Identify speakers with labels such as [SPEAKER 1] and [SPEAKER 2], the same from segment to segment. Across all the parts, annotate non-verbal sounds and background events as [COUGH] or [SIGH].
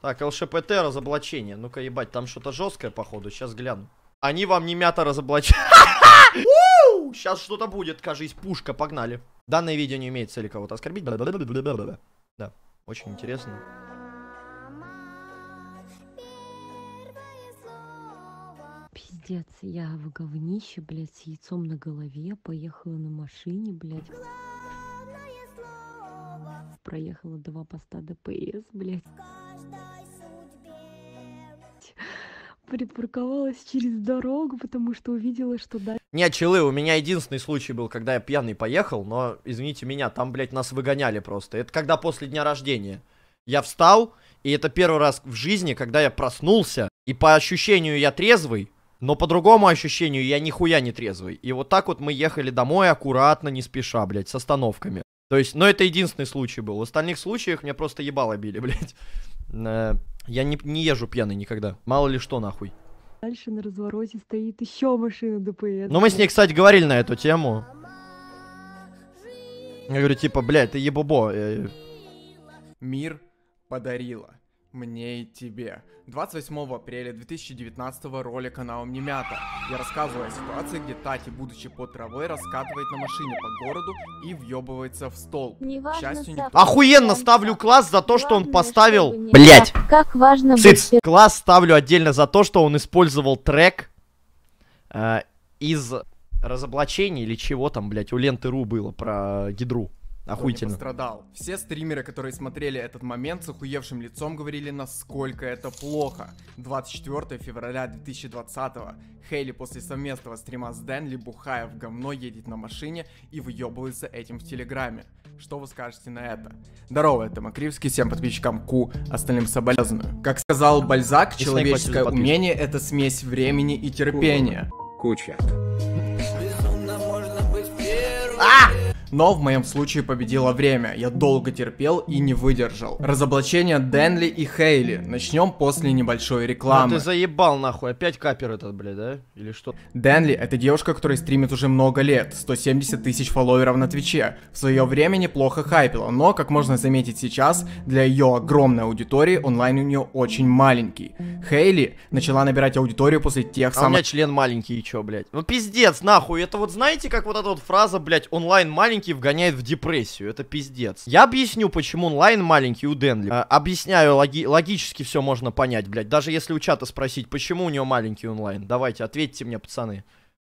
[SPEAKER 1] Так, ЛШПТ разоблачение. Ну-ка, ебать, там что-то жесткое, походу. Сейчас гляну. Они вам не мята разоблачают. Сейчас [LAUGHS] что-то будет, кажись, пушка, погнали. Данное видео не имеет цели кого-то оскорбить. Да, очень интересно.
[SPEAKER 2] Пиздец, я в говнище, блядь, с яйцом на голове, поехала на машине, блядь. Проехала два поста ДПС, блядь. припарковалась через дорогу, потому что увидела, что да.
[SPEAKER 1] Не, челы, у меня единственный случай был, когда я пьяный поехал, но, извините меня, там, блядь, нас выгоняли просто. Это когда после дня рождения. Я встал, и это первый раз в жизни, когда я проснулся, и по ощущению я трезвый, но по другому ощущению я нихуя не трезвый. И вот так вот мы ехали домой аккуратно, не спеша, блядь, с остановками. То есть, ну это единственный случай был. В остальных случаях меня просто ебало били, [LAUGHS] блядь. Э, я не, не езжу пьяный никогда. Мало ли что, нахуй.
[SPEAKER 2] Дальше на развороте стоит еще машина ДПС. Ну мы с ней, кстати,
[SPEAKER 1] говорили на эту тему. Я говорю, типа, блядь, ты ебобо. Э, э».
[SPEAKER 3] Мир подарила мне и тебе 28 апреля 2019 ролика на Омнимята. Я рассказываю о ситуации, где Тати, будучи под травой, раскатывает на машине по городу и въебывается в стол. Неважно, К счастью, никто... Охуенно
[SPEAKER 1] ставлю класс за то, что он поставил... Блять! Как важно Цыц! Быть... Класс ставлю отдельно за то, что он использовал трек э, из разоблачений или чего там, блять, у Ленты.ру было про Гидру. Охуительно.
[SPEAKER 3] пострадал. Все стримеры, которые смотрели этот момент с охуевшим лицом, говорили, насколько это плохо. 24 февраля 2020-го. Хейли после совместного стрима с Дэнли, бухая в говно, едет на машине и выебывается этим в Телеграме. Что вы скажете на это? Здорово, это Макривский, всем подписчикам Ку, остальным соболезную. Как сказал Бальзак, Если человеческое умение — это смесь времени и терпения. Куча. А! Но в моем случае победило время, я долго терпел и не выдержал. Разоблачение Денли и Хейли. Начнем после небольшой ну, рекламы. Ну, ты
[SPEAKER 1] заебал нахуй, опять капер этот, блядь, да? Или что?
[SPEAKER 3] Денли это девушка, которая стримит уже много лет, 170 тысяч фолловеров на Твиче. В свое время неплохо хайпила, но, как можно заметить сейчас, для ее огромной аудитории онлайн у нее очень маленький. Хейли начала набирать аудиторию после тех а самых... у меня
[SPEAKER 1] член маленький, и чё, блядь? Ну пиздец, нахуй, это вот знаете, как вот эта вот фраза, блядь, онлайн маленький, маленький вгоняет в депрессию. Это пиздец. Я объясню, почему онлайн маленький у Денли. Э, объясняю, логи логически все можно понять, блядь. Даже если у чата спросить, почему у него маленький онлайн. Давайте, ответьте мне, пацаны.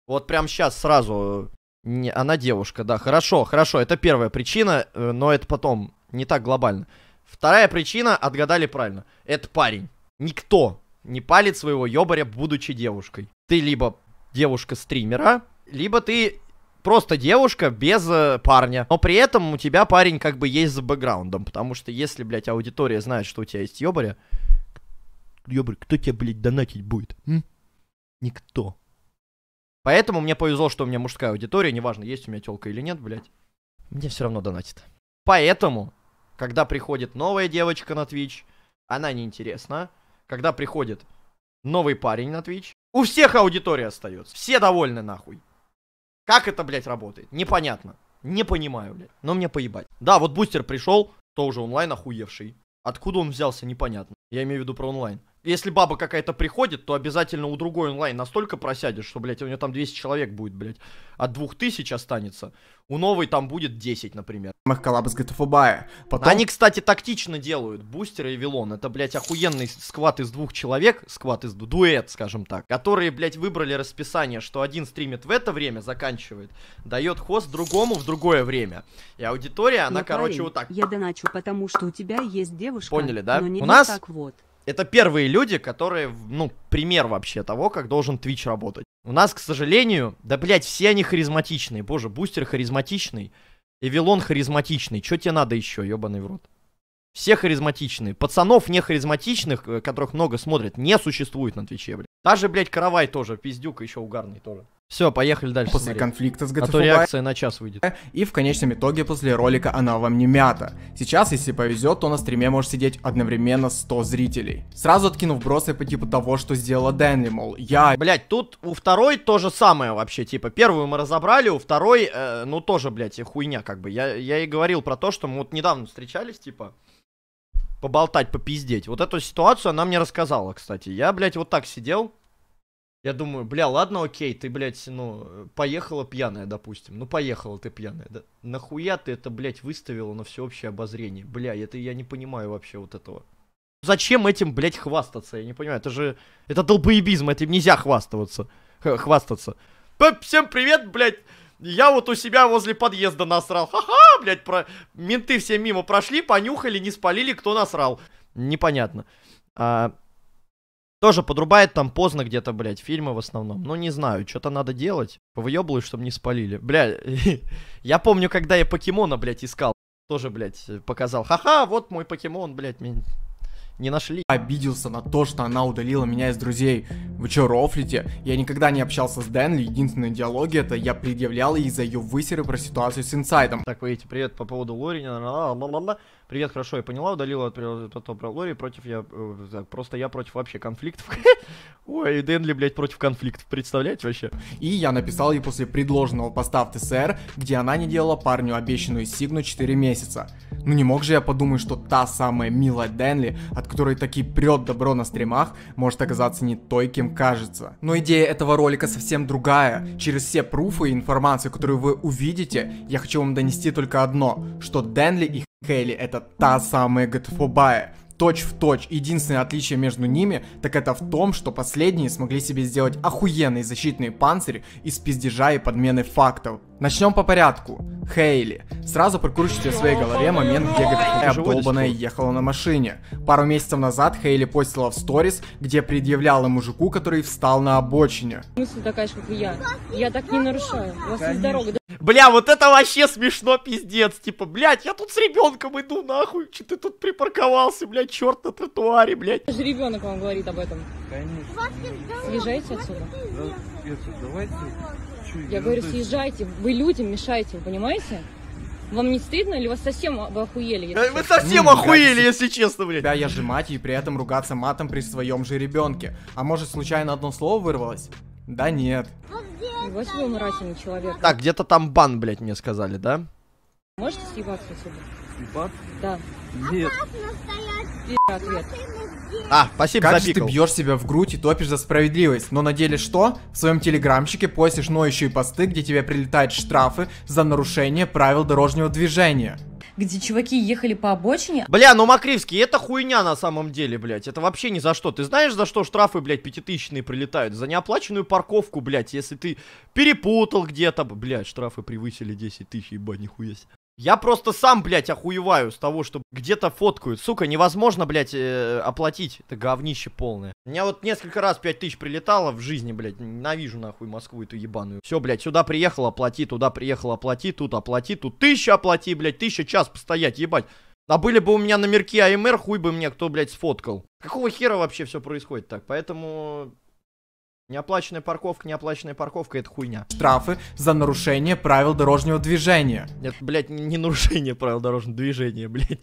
[SPEAKER 1] Вот прям сейчас сразу. Э, не, она девушка, да. Хорошо, хорошо. Это первая причина, э, но это потом. Не так глобально. Вторая причина, отгадали правильно. Это парень. Никто не палит своего ёбаря, будучи девушкой. Ты либо девушка стримера, либо ты просто девушка без э, парня. Но при этом у тебя парень как бы есть за бэкграундом. Потому что если, блядь, аудитория знает, что у тебя есть ёбаря... Ёбарь, кто тебя, блядь, донатить будет? М? Никто. Поэтому мне повезло, что у меня мужская аудитория. Неважно, есть у меня телка или нет, блядь. Мне все равно донатит. Поэтому, когда приходит новая девочка на Twitch, она неинтересна. Когда приходит новый парень на Twitch, у всех аудитория остается. Все довольны нахуй. Как это, блядь, работает? Непонятно. Не понимаю, блядь. Но мне поебать. Да, вот бустер пришел, тоже онлайн охуевший. Откуда он взялся, непонятно. Я имею в виду про онлайн если баба какая-то приходит, то обязательно у другой онлайн настолько просядет, что, блядь, у нее там 200 человек будет, блядь, от 2000 останется. У новой там будет 10, например.
[SPEAKER 3] Коллаб с Гатафубая. Потом... Они,
[SPEAKER 1] кстати, тактично делают, Бустеры и Вилон. Это, блядь, охуенный сквад из двух человек, сквад из дуэт, скажем так, которые, блядь, выбрали расписание, что один стримит в это время, заканчивает, дает хост другому в другое время. И аудитория, она, Макарин, короче, вот
[SPEAKER 2] так. Я доначу, потому что у тебя
[SPEAKER 1] есть девушка. Поняли, да? Но не у нас... Так вот это первые люди, которые, ну, пример вообще того, как должен Twitch работать. У нас, к сожалению, да, блядь, все они харизматичные. Боже, бустер харизматичный, Эвилон харизматичный. Чё тебе надо еще, ебаный в рот? Все харизматичные. Пацанов не харизматичных, э, которых много смотрят, не существует на Твиче, блядь. Даже, блядь, Каравай тоже, пиздюк еще угарный тоже.
[SPEAKER 3] Все, поехали дальше. После смотреть. конфликта с GTA а то реакция на час выйдет. И в конечном итоге после ролика она вам не мята. Сейчас, если повезет, то на стриме может сидеть одновременно 100 зрителей. Сразу откинув бросы по типу того, что сделала Дэнли, мол, я... Блять, тут у второй то же самое вообще, типа, первую мы разобрали, у второй,
[SPEAKER 1] э, ну тоже, блять, хуйня как бы. Я, я и говорил про то, что мы вот недавно встречались, типа, поболтать, попиздеть. Вот эту ситуацию она мне рассказала, кстати. Я, блять, вот так сидел, я думаю, бля, ладно, окей, ты, блядь, ну, поехала пьяная, допустим. Ну, поехала ты пьяная. Да? Нахуя ты это, блядь, выставила на всеобщее обозрение? Бля, это я не понимаю вообще вот этого. Зачем этим, блядь, хвастаться? Я не понимаю, это же... Это долбоебизм, этим нельзя хвастаться. Х хвастаться. Всем привет, блядь! Я вот у себя возле подъезда насрал. Ха-ха, блядь, про... менты все мимо прошли, понюхали, не спалили, кто насрал. Непонятно. А, тоже подрубает там поздно где-то, блядь, фильмы в основном. Ну, не знаю, что-то надо делать. Выебываю, чтобы не спалили. Бля, [LAUGHS] я помню, когда я покемона, блядь, искал. Тоже, блядь, показал. Ха-ха, вот мой
[SPEAKER 3] покемон, блядь, меня не нашли. Обиделся на то, что она удалила меня из друзей. Вы чё, рофлите? Я никогда не общался с Дэнли, единственные диалоги это я предъявлял ей за ее высеры про ситуацию с инсайдом. Так, видите,
[SPEAKER 1] привет по поводу Лори, привет, хорошо, я поняла, удалила потом про Лори, против я, э, просто я против вообще конфликтов. [LAUGHS] Ой,
[SPEAKER 3] Дэнли, блядь, против конфликтов, представляете вообще? И я написал ей после предложенного поста в ТСР, где она не делала парню обещанную сигну 4 месяца. Ну не мог же я подумать, что та самая Мила Денли, от которой таки прет добро на стримах, может оказаться не той, кем кажется. Но идея этого ролика совсем другая. Через все пруфы и информацию, которую вы увидите, я хочу вам донести только одно, что Денли и Хейли это та самая гатофобая, точь в точь. Единственное отличие между ними, так это в том, что последние смогли себе сделать охуенные защитные панцири из пиздежа и подмены фактов. Начнем по порядку. Хейли. Сразу прокручивайте в своей голове момент, где ГТХ обдолбанная ехала на машине. Пару месяцев назад Хейли постила в сторис, где предъявляла мужику, который
[SPEAKER 2] встал на обочине. Мысль такая же, как и я. Я так не нарушаю. У вас есть дорога.
[SPEAKER 3] Бля,
[SPEAKER 1] вот это вообще смешно, пиздец. Типа, блядь, я тут с ребенком иду, нахуй. Че ты тут
[SPEAKER 2] припарковался, блядь? черт на тротуаре, блядь. Даже ребенок вам говорит об этом. Конечно. Съезжайте отсюда. Давайте. Я говорю, съезжайте. Вы людям мешаете, вы понимаете? Вам не стыдно или вас совсем э, вы охуели? Да вы совсем ну, охуели,
[SPEAKER 3] если честно, блядь. Да, я же мать и при этом ругаться матом при своем же ребенке. А может случайно одно слово вырвалось? Да нет.
[SPEAKER 2] Вот вы мразиный человек. Так,
[SPEAKER 3] где-то там бан, блядь, мне сказали, да?
[SPEAKER 2] Можете съебаться отсюда? Съебаться? Да. Нет. Опасно стоять ответ.
[SPEAKER 3] А, спасибо как за же ты бьешь себя в грудь и топишь за справедливость. Но на деле что? В своем телеграмчике постишь ноющие посты, где тебе прилетают штрафы за нарушение правил дорожного движения
[SPEAKER 2] где чуваки ехали по обочине.
[SPEAKER 3] Бля, ну
[SPEAKER 1] Макривский, это хуйня на самом деле, блядь. Это вообще ни за что. Ты знаешь, за что штрафы, блядь, пятитысячные прилетают? За неоплаченную парковку, блядь, если ты перепутал где-то. Блядь, штрафы превысили 10 тысяч, ебать, нихуя я просто сам, блядь, охуеваю с того, что где-то фоткают. Сука, невозможно, блядь, э, оплатить. Это говнище полное. У меня вот несколько раз 5000 прилетало в жизни, блядь. Ненавижу, нахуй, Москву эту ебаную. Все, блядь, сюда приехал, оплати, туда приехал, оплати, тут оплати, тут тысяча оплати, блядь, тысяча час постоять, ебать. А были бы у меня номерки АМР,
[SPEAKER 3] хуй бы мне кто, блядь, сфоткал.
[SPEAKER 1] Какого хера вообще все происходит так? Поэтому Неоплаченная парковка, неоплаченная парковка, это хуйня. Штрафы
[SPEAKER 3] за нарушение правил дорожного движения. Нет, блядь, не нарушение правил дорожного движения, блядь.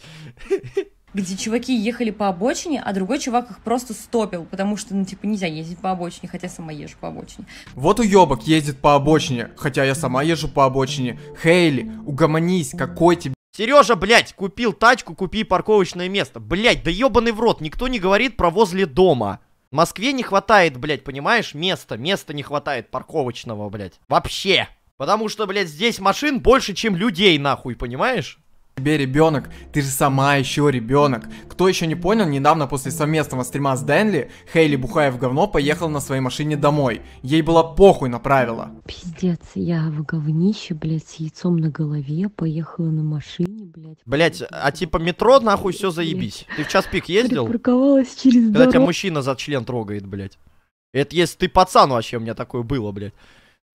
[SPEAKER 2] Где чуваки ехали по обочине, а другой чувак их просто стопил, потому что, ну, типа, нельзя ездить по обочине, хотя сама езжу по обочине.
[SPEAKER 3] Вот уебок ездит по обочине, хотя я сама езжу по обочине. Хейли, угомонись, какой тебе... Сережа, блядь, купил тачку, купи парковочное
[SPEAKER 1] место. Блядь, да ебаный в рот, никто не говорит про возле дома. В Москве не хватает, блядь, понимаешь, места. Места не хватает парковочного, блядь. Вообще. Потому что, блядь, здесь машин
[SPEAKER 3] больше, чем людей, нахуй, понимаешь? тебе ребенок, ты же сама еще ребенок. Кто еще не понял, недавно после совместного стрима с Дэнли, Хейли бухая в говно поехал на своей машине домой. Ей было похуй на правила.
[SPEAKER 2] Пиздец, я в говнище, блядь, с яйцом на голове, поехала на машине,
[SPEAKER 3] блядь. Блядь, а типа метро, нахуй, все
[SPEAKER 1] заебись. Ты в час пик ездил?
[SPEAKER 2] Припарковалась через Когда дорогу. тебя
[SPEAKER 1] мужчина за член трогает, блядь. Это если ты пацан вообще, у меня такое было, блядь.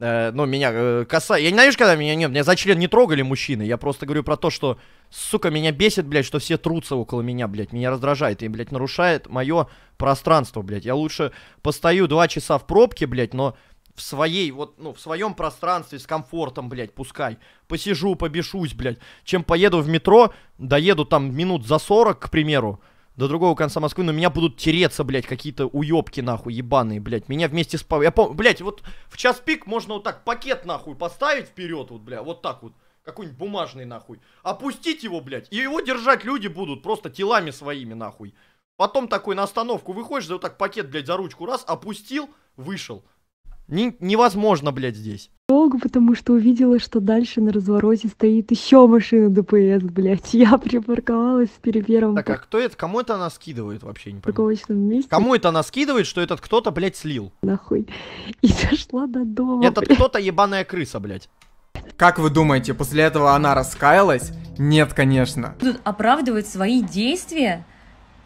[SPEAKER 1] Э, ну, меня коса. Э, каса... Я ненавижу, когда меня... Нет, меня за член не трогали мужчины. Я просто говорю про то, что, сука, меня бесит, блядь, что все трутся около меня, блядь. Меня раздражает и, блядь, нарушает мое пространство, блядь. Я лучше постою два часа в пробке, блядь, но в своей, вот, ну, в своем пространстве с комфортом, блядь, пускай. Посижу, побешусь, блядь. Чем поеду в метро, доеду там минут за 40, к примеру, до другого конца Москвы, но меня будут тереться, блядь, какие-то уёбки, нахуй, ебаные, блядь. Меня вместе с... Я помню, блядь, вот в час пик можно вот так пакет, нахуй, поставить вперед, вот, блядь, вот так вот. Какой-нибудь бумажный, нахуй. Опустить его, блядь, и его держать люди будут просто телами своими, нахуй. Потом такой на остановку выходишь, да вот так пакет, блядь, за ручку раз, опустил, вышел. Не, невозможно, блядь, здесь.
[SPEAKER 2] Долго, потому что увидела, что дальше на развороте стоит еще машина ДПС, блядь. Я припарковалась перед первым... Так, а
[SPEAKER 1] кто это? Кому это она скидывает вообще, не понимаю.
[SPEAKER 2] месте. Кому
[SPEAKER 1] это она скидывает, что этот кто-то, блядь, слил?
[SPEAKER 3] Нахуй.
[SPEAKER 2] И дошла до дома, Этот
[SPEAKER 3] кто-то ебаная крыса, блядь. Как вы думаете, после этого она раскаялась? Нет, конечно.
[SPEAKER 2] Тут оправдывают свои действия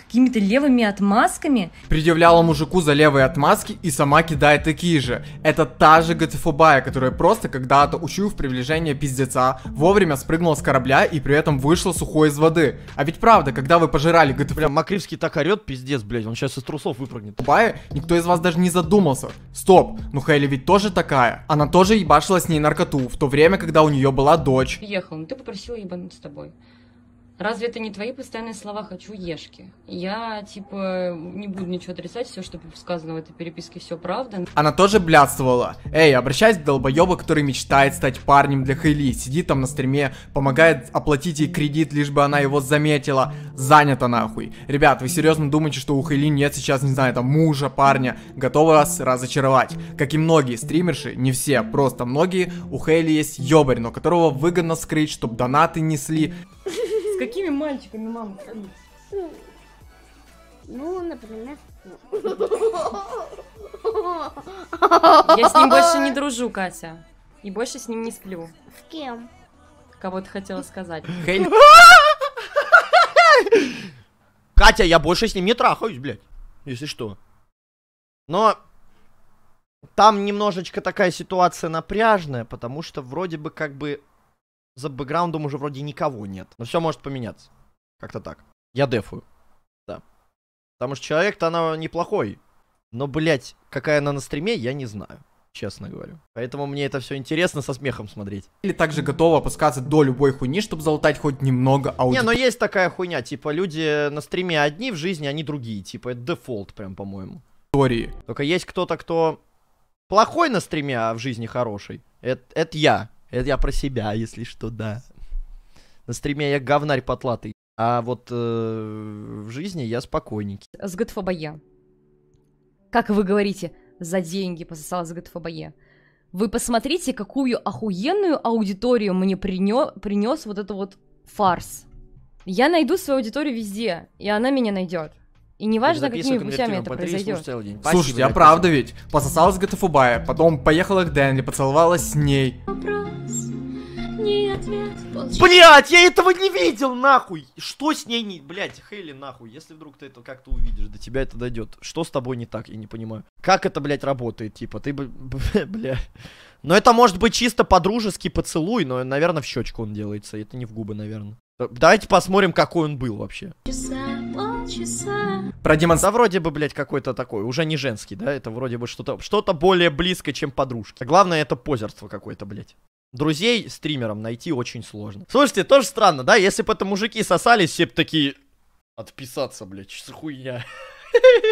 [SPEAKER 2] какими-то левыми отмазками.
[SPEAKER 3] Предъявляла мужику за левые отмазки и сама кидает такие же. Это та же гатифобая, которая просто когда-то, учуяв приближение пиздеца, вовремя спрыгнула с корабля и при этом вышла сухой из воды. А ведь правда, когда вы пожирали гатифобая... Бля, Макривский так орет, пиздец, блядь, он сейчас из трусов выпрыгнет. Гатифобая, никто из вас даже не задумался. Стоп, ну Хейли ведь тоже такая. Она тоже ебашила с ней наркоту, в то время, когда у нее была дочь.
[SPEAKER 2] Ехал, но ну ты попросила ебануть с тобой. Разве это не твои постоянные слова «хочу ешки»? Я, типа, не буду ничего отрицать, все, что сказано в этой переписке, все правда.
[SPEAKER 3] Она тоже блядствовала. Эй, обращаясь к долбоебу, который мечтает стать парнем для Хейли, сидит там на стриме, помогает оплатить ей кредит, лишь бы она его заметила. Занята нахуй. Ребят, вы серьезно думаете, что у Хейли нет сейчас, не знаю, там мужа, парня? Готовы вас разочаровать. Как и многие стримерши, не все, просто многие, у Хейли есть ёбарь, но которого выгодно скрыть, чтобы донаты несли
[SPEAKER 2] какими мальчиками мама спит? Ну, например... Я с ним больше не дружу, Катя. И больше с ним не сплю. С кем? Кого ты хотела сказать? [LAUGHS]
[SPEAKER 1] Катя, я больше с ним не трахаюсь, блядь. Если что. Но там немножечко такая ситуация напряжная, потому что вроде бы как бы за бэкграундом уже вроде никого нет. Но все может поменяться. Как-то так. Я дефую. Да. Потому что человек-то она неплохой. Но, блядь, какая она на стриме, я не знаю честно говорю. Поэтому мне это все интересно со смехом смотреть.
[SPEAKER 3] Или также готова опускаться до любой хуйни, чтобы залутать хоть немного аудитории. Не, но есть
[SPEAKER 1] такая хуйня, типа люди на стриме одни, в жизни они другие, типа это дефолт прям, по-моему.
[SPEAKER 3] Только
[SPEAKER 1] есть кто-то, кто плохой на стриме, а в жизни хороший. Это, это я. Это я про себя, если что, да. На стриме я говнарь потлатый. А вот э, в жизни я спокойненький.
[SPEAKER 2] С ГТФБЕ. Как вы говорите, за деньги пососала с ГТФБЕ. Вы посмотрите, какую охуенную аудиторию мне принё... принес вот этот вот фарс. Я найду свою аудиторию везде, и она меня найдет. И не важно, какими путями это произойдет. Слушайте, Спасибо, а правда
[SPEAKER 3] ведь? Пососалась с Гатафубая, потом поехала к Дэнли, поцеловалась с ней.
[SPEAKER 1] Блять, я этого не видел, нахуй! Что с ней не... Блять, Хейли, нахуй, если вдруг ты это как-то увидишь, до тебя это дойдет. Что с тобой не так, я не понимаю. Как это, блять, работает, типа, ты бы... [LAUGHS] Бля... Но это может быть чисто подружеский поцелуй, но, наверное, в щечку он делается. Это не в губы, наверное. Э, давайте посмотрим, какой он был вообще. Продемонстр... Да вроде бы, блядь, какой-то такой. Уже не женский, да? Это вроде бы что-то что-то более близкое, чем подружки. Главное, это позерство какое-то, блядь. Друзей стримером
[SPEAKER 3] найти очень сложно.
[SPEAKER 1] Слушайте, тоже странно, да? Если бы это мужики сосались, все бы такие... Отписаться, блядь, что за хуйня? [LAUGHS]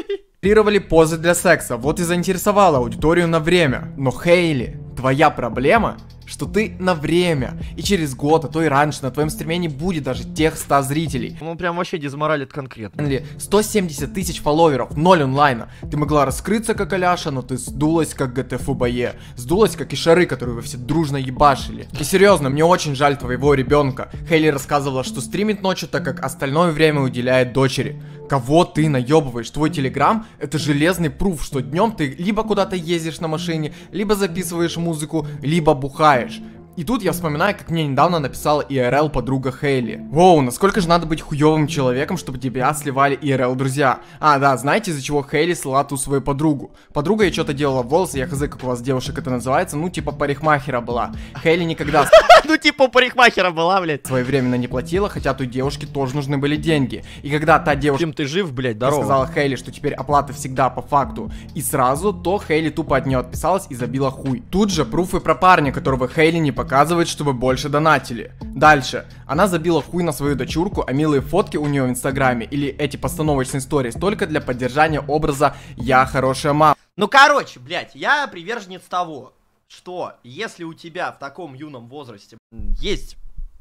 [SPEAKER 3] демонстрировали позы для секса, вот и заинтересовала аудиторию на время. Но Хейли, твоя проблема что ты на время, и через год, а то и раньше на твоем стриме не будет даже тех 100 зрителей. Ну прям вообще дизморалит конкретно. 170 тысяч фолловеров, 0 онлайна. Ты могла раскрыться как Аляша, но ты сдулась как ГТФБЕ. Сдулась как и шары, которые вы все дружно ебашили. И серьезно, мне очень жаль твоего ребенка. Хейли рассказывала, что стримит ночью, так как остальное время уделяет дочери. Кого ты наебываешь? Твой телеграм это железный пруф, что днем ты либо куда-то ездишь на машине, либо записываешь музыку, либо бухаешь Hayır. И тут я вспоминаю, как мне недавно написала IRL подруга Хейли. Воу, насколько же надо быть хуёвым человеком, чтобы тебя сливали IRL друзья. А, да, знаете, из-за чего Хейли слала ту свою подругу? Подруга ей что-то делала в волосы, я хз, как у вас девушек это называется, ну типа парикмахера была. Хейли никогда... [LAUGHS] Ну типа парикмахера была, блядь. Своевременно не платила, хотя той девушке тоже нужны были деньги. И когда та девушка... Чем ты жив, блядь, здорово. Сказала Хейли, что теперь оплата всегда по факту и сразу, то Хейли тупо от нее отписалась и забила хуй. Тут же пруфы про парня, которого Хейли не показала показывает, чтобы больше донатили. Дальше. Она забила хуй на свою дочурку, а милые фотки у нее в инстаграме или эти постановочные истории только для поддержания образа «я хорошая мама». Ну короче,
[SPEAKER 1] блядь, я приверженец того, что если у тебя в таком юном возрасте есть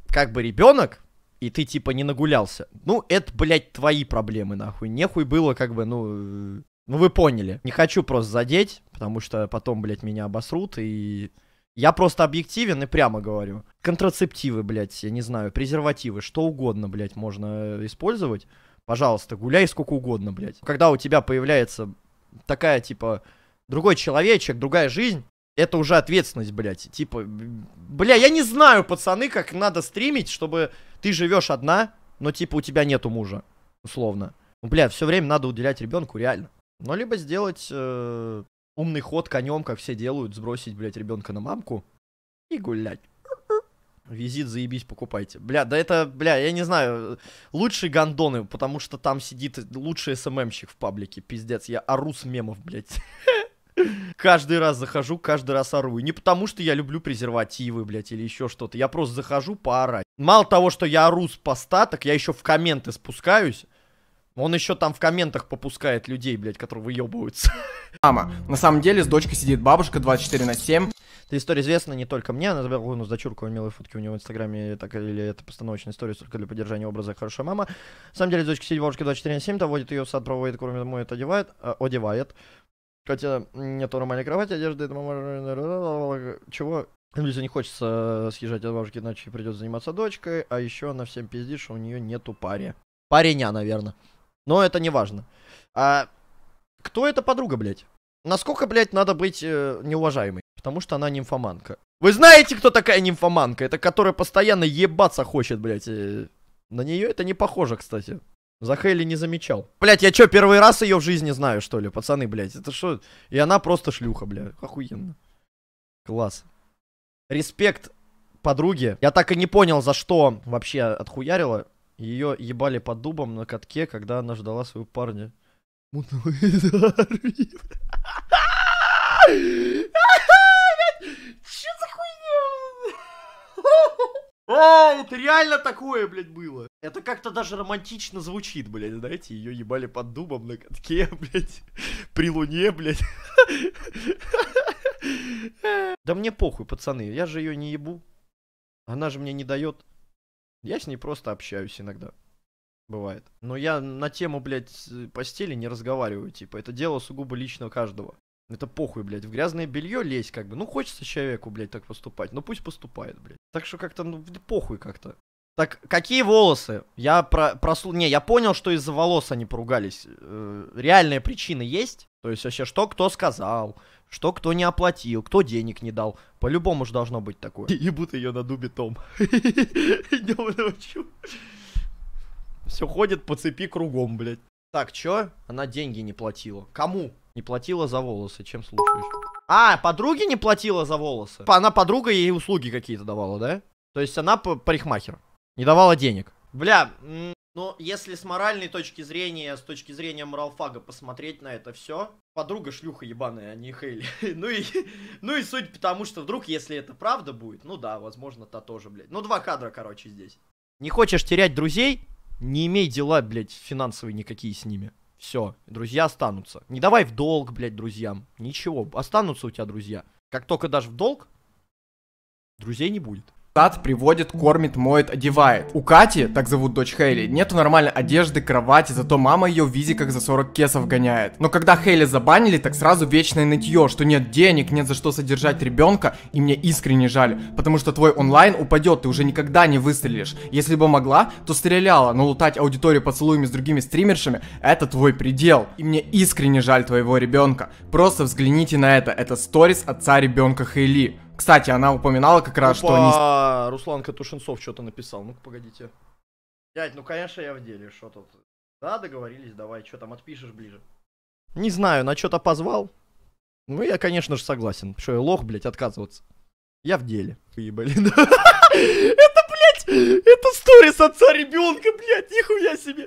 [SPEAKER 1] как бы ребенок, и ты типа не нагулялся, ну это, блядь, твои проблемы нахуй. Нехуй было как бы, ну... Э, ну вы поняли. Не хочу просто задеть, потому что потом, блядь, меня обосрут и... Я просто объективен и прямо говорю. Контрацептивы, блядь, я не знаю, презервативы, что угодно, блядь, можно э, использовать. Пожалуйста, гуляй сколько угодно, блядь. Когда у тебя появляется такая, типа, другой человечек, другая жизнь, это уже ответственность, блядь. Типа, бля, я не знаю, пацаны, как надо стримить, чтобы ты живешь одна, но типа у тебя нету мужа, условно. Бля, все время надо уделять ребенку, реально. Ну, либо сделать э, умный ход конем, как все делают, сбросить, блядь, ребенка на мамку и гулять. Визит, заебись, покупайте. Бля, да это, бля, я не знаю, лучшие гандоны, потому что там сидит лучший СММщик эм в паблике, пиздец, я ору с мемов, блядь. [LAUGHS] Каждый раз захожу, каждый раз ору. И не потому, что я люблю презервативы, блядь, или еще что-то. Я просто захожу поорать. Мало того, что я ору с поста, так я еще в комменты спускаюсь он еще там в комментах попускает людей, блядь, которые выебываются. [LAUGHS] Мама. На самом деле с дочкой сидит бабушка 24 на 7. Эта история известна не только мне, она забыла, ну, с дочуркой милые фотки у него в инстаграме, так или это постановочная история только для поддержания образа «Хорошая мама». На самом деле дочка сидит бабушка 24 на 7, доводит ее в сад, проводит, кроме домой, это одевает, э, одевает. Хотя нету нормальной кровати, одежды, это чего Люся не хочется э, съезжать от бабушки, иначе придется заниматься дочкой, а еще она всем пиздит, что у нее нету пари. Пареня, наверное. Но это не важно. А кто эта подруга, блядь? Насколько, блядь, надо быть э, неуважаемой? Потому что она нимфоманка. Вы знаете, кто такая нимфоманка? Это которая постоянно ебаться хочет, блядь. Э. На нее это не похоже, кстати. За Хейли не замечал. Блять, я чё, первый раз ее в жизни знаю, что ли, пацаны, блять. Это что? И она просто шлюха, блядь. Охуенно. Класс. Респект подруге. Я так и не понял, за что вообще отхуярила. Ее ебали под дубом на катке, когда она ждала своего парня. Мутного Че за хуйня? [LAUGHS] А, это реально такое, блядь, было. Это как-то даже романтично звучит, блядь, знаете, ее ебали под дубом на катке, [LAUGHS] блядь, при луне, блядь. Да мне похуй, пацаны, я же ее не ебу. Она же мне не дает. Я с ней просто общаюсь иногда. Бывает. Но я на тему, блядь, постели не разговариваю, типа. Это дело сугубо лично каждого. Это похуй, блядь. В грязное белье лезть, как бы. Ну, хочется человеку, блядь, так поступать. Ну, пусть поступает, блядь. Так что как-то, ну, похуй как-то. Так, какие волосы? Я про, прослу... Не, я понял, что из-за волос они поругались. Э, реальные причины есть? То есть вообще, что кто сказал? что кто не оплатил, кто денег не дал. По-любому же должно быть такое. И будто ее на дубе том. Днем и ночью. Все ходит по цепи кругом, блядь. Так, чё? Она деньги не платила. Кому? Не платила за волосы, чем слушаешь? А, а подруге не платила за волосы? Она подруга ей услуги какие-то давала, да? То есть она парикмахер. Не давала денег. Бля, но если с моральной точки зрения, с точки зрения моралфага посмотреть на это все, подруга шлюха ебаная, а не Хейли. [LAUGHS] ну, и, ну и суть потому, что вдруг, если это правда будет, ну да, возможно, та тоже, блядь. Ну, два кадра, короче, здесь. Не хочешь терять друзей? Не имей дела, блядь, финансовые никакие с ними. Все, друзья останутся. Не давай в долг, блядь, друзьям. Ничего,
[SPEAKER 3] останутся у тебя друзья. Как только дашь в долг, друзей не будет. Тат приводит, кормит, моет, одевает. У Кати, так зовут дочь Хейли, нету нормальной одежды, кровати, зато мама ее в визиках за 40 кесов гоняет. Но когда Хейли забанили, так сразу вечное нытье, что нет денег, нет за что содержать ребенка, и мне искренне жаль, потому что твой онлайн упадет, ты уже никогда не выстрелишь. Если бы могла, то стреляла, но лутать аудиторию поцелуями с другими стримершами – это твой предел. И мне искренне жаль твоего ребенка. Просто взгляните на это, это сторис отца ребенка Хейли. Кстати, она упоминала как раз, Опа, что
[SPEAKER 1] они... Руслан Катушенцов что-то написал. Ну-ка, погодите. Дядь, ну, конечно, я в деле. Что тут? Да, договорились, давай. Что там, отпишешь ближе? Не знаю, на что-то позвал. Ну, я, конечно же, согласен. Что, я лох, блядь, отказываться? Я в деле. Ебали, да. [LAUGHS] Это, блядь, это сторис отца ребенка, блядь, нихуя себе.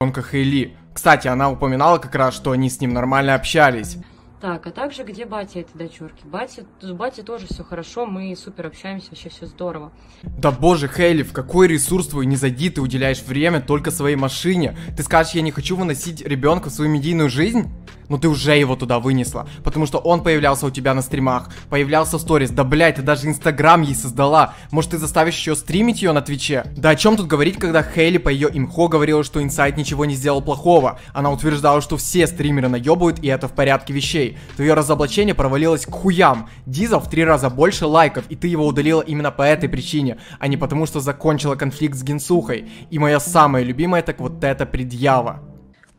[SPEAKER 3] Ребенка Хейли. Кстати, она упоминала как раз, что они с ним нормально общались.
[SPEAKER 2] Так, а также где батя этой дочурки? Батя, с батя тоже все хорошо, мы супер общаемся, вообще все здорово.
[SPEAKER 3] Да боже, Хейли, в какой ресурс твой не зайди, ты уделяешь время только своей машине. Ты скажешь, я не хочу выносить ребенка в свою медийную жизнь? но ну ты уже его туда вынесла, потому что он появлялся у тебя на стримах, появлялся в сторис, да блять, ты даже инстаграм ей создала, может ты заставишь еще стримить ее на твиче? Да о чем тут говорить, когда Хейли по ее имхо говорила, что инсайт ничего не сделал плохого, она утверждала, что все стримеры наебывают и это в порядке вещей, Твое разоблачение провалилось к хуям. Диза в три раза больше лайков, и ты его удалила именно по этой причине, а не потому, что закончила конфликт с Генсухой. И моя самая любимая так вот эта предъява.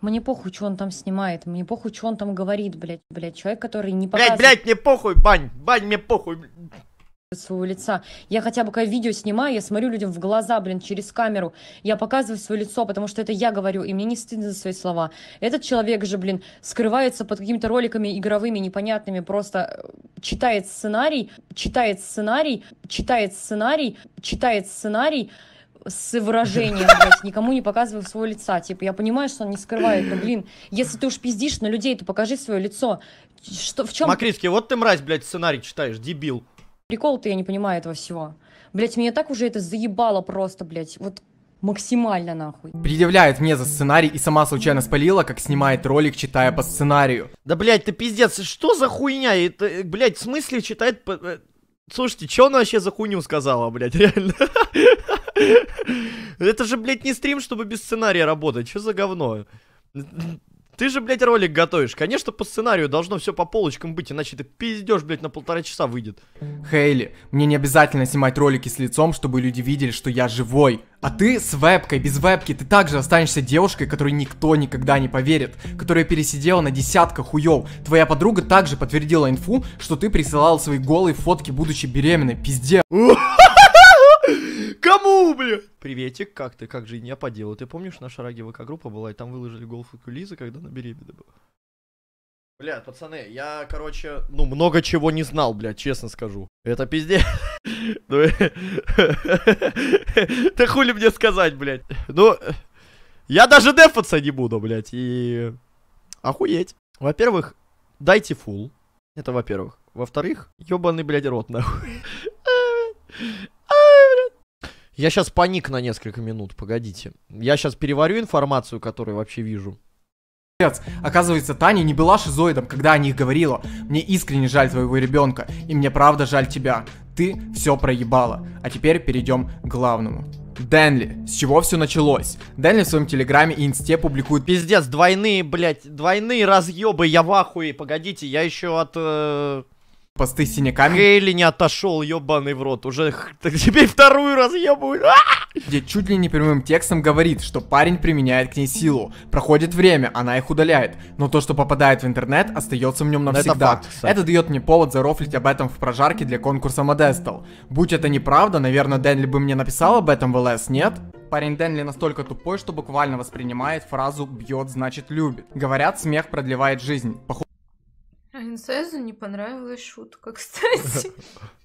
[SPEAKER 2] Мне похуй, что он там снимает, мне похуй, что он там говорит, блядь, блядь, человек, который не показывает... Блядь,
[SPEAKER 1] блядь, мне похуй, бань, бань, мне похуй
[SPEAKER 2] своего лица. Я хотя бы, когда видео снимаю, я смотрю людям в глаза, блин, через камеру. Я показываю свое лицо, потому что это я говорю, и мне не стыдно за свои слова. Этот человек же, блин, скрывается под какими-то роликами игровыми, непонятными, просто э, читает сценарий, читает сценарий, читает сценарий, читает сценарий, с выражением, блядь, никому не показываю своего лица. Типа, я понимаю, что он не скрывает, но, блин, если ты уж пиздишь на людей, то покажи свое лицо. Что, в чем... Макритский,
[SPEAKER 1] вот ты мразь, блядь, сценарий читаешь, дебил.
[SPEAKER 2] Прикол-то я не понимаю этого всего. Блять, меня так уже это заебало просто, блять. Вот максимально нахуй.
[SPEAKER 3] Предъявляет мне за сценарий и сама случайно спалила, как снимает ролик, читая по сценарию. Да, блять, ты пиздец, что за хуйня? Это, э, блять, в смысле читает по... Э,
[SPEAKER 1] слушайте, что она вообще за хуйню сказала, блядь, [LAUGHS] реально? Это же, блядь, не стрим, чтобы без сценария работать. Что за говно? Ты же, блядь, ролик готовишь.
[SPEAKER 3] Конечно, по сценарию должно все по полочкам быть, иначе ты пиздешь, блядь, на полтора часа выйдет. Хейли, мне не обязательно снимать ролики с лицом, чтобы люди видели, что я живой. А ты с вебкой, без вебки, ты также останешься девушкой, которой никто никогда не поверит, которая пересидела на десятках хуёв. Твоя подруга также подтвердила инфу, что ты присылал свои голые фотки, будучи беременной. Пиздец. [LAUGHS] Кому, блядь?
[SPEAKER 1] Приветик, как ты? Как жизнь? Я по делу. Ты помнишь, наша раги ВК-группа была, и там выложили голф и кулизы, когда она беременна была? Бля, пацаны, я, короче, ну, много чего не знал, блядь, честно скажу. Это пиздец. [LAUGHS] Ну, [LAUGHS] да хули мне сказать, блядь. Ну, я даже дефаться не буду, блядь, и... Охуеть. Во-первых, дайте фул. Это во-первых. Во-вторых, ёбаный, блядь, рот, нахуй. [LAUGHS] Я сейчас паник на несколько минут, погодите.
[SPEAKER 3] Я сейчас переварю информацию, которую вообще вижу. Оказывается, Таня не была шизоидом, когда о них говорила. Мне искренне жаль твоего ребенка, и мне правда жаль тебя. Ты все проебала. А теперь перейдем к главному. Дэнли. С чего все началось? Дэнли в своем телеграме и инсте публикует... Пиздец, двойные, блять, двойные разъебы,
[SPEAKER 1] я в ахуе. Погодите, я еще от... Э посты с синяками. Хейли не отошел,
[SPEAKER 3] ебаный в рот. Уже теперь вторую раз ебают. А! Где чуть ли не прямым текстом говорит, что парень применяет к ней силу. Проходит время, она их удаляет. Но то, что попадает в интернет, остается в нем навсегда. Это, факт, это дает мне повод зарофлить об этом в прожарке для конкурса Модестал. Будь это неправда, наверное, Дэнли бы мне написал об этом в ЛС, нет? Парень Денли настолько тупой, что буквально воспринимает фразу «бьет значит любит». Говорят, смех продлевает жизнь. Походу
[SPEAKER 2] а Инсезу не понравилась шутка, [LAUGHS] кстати.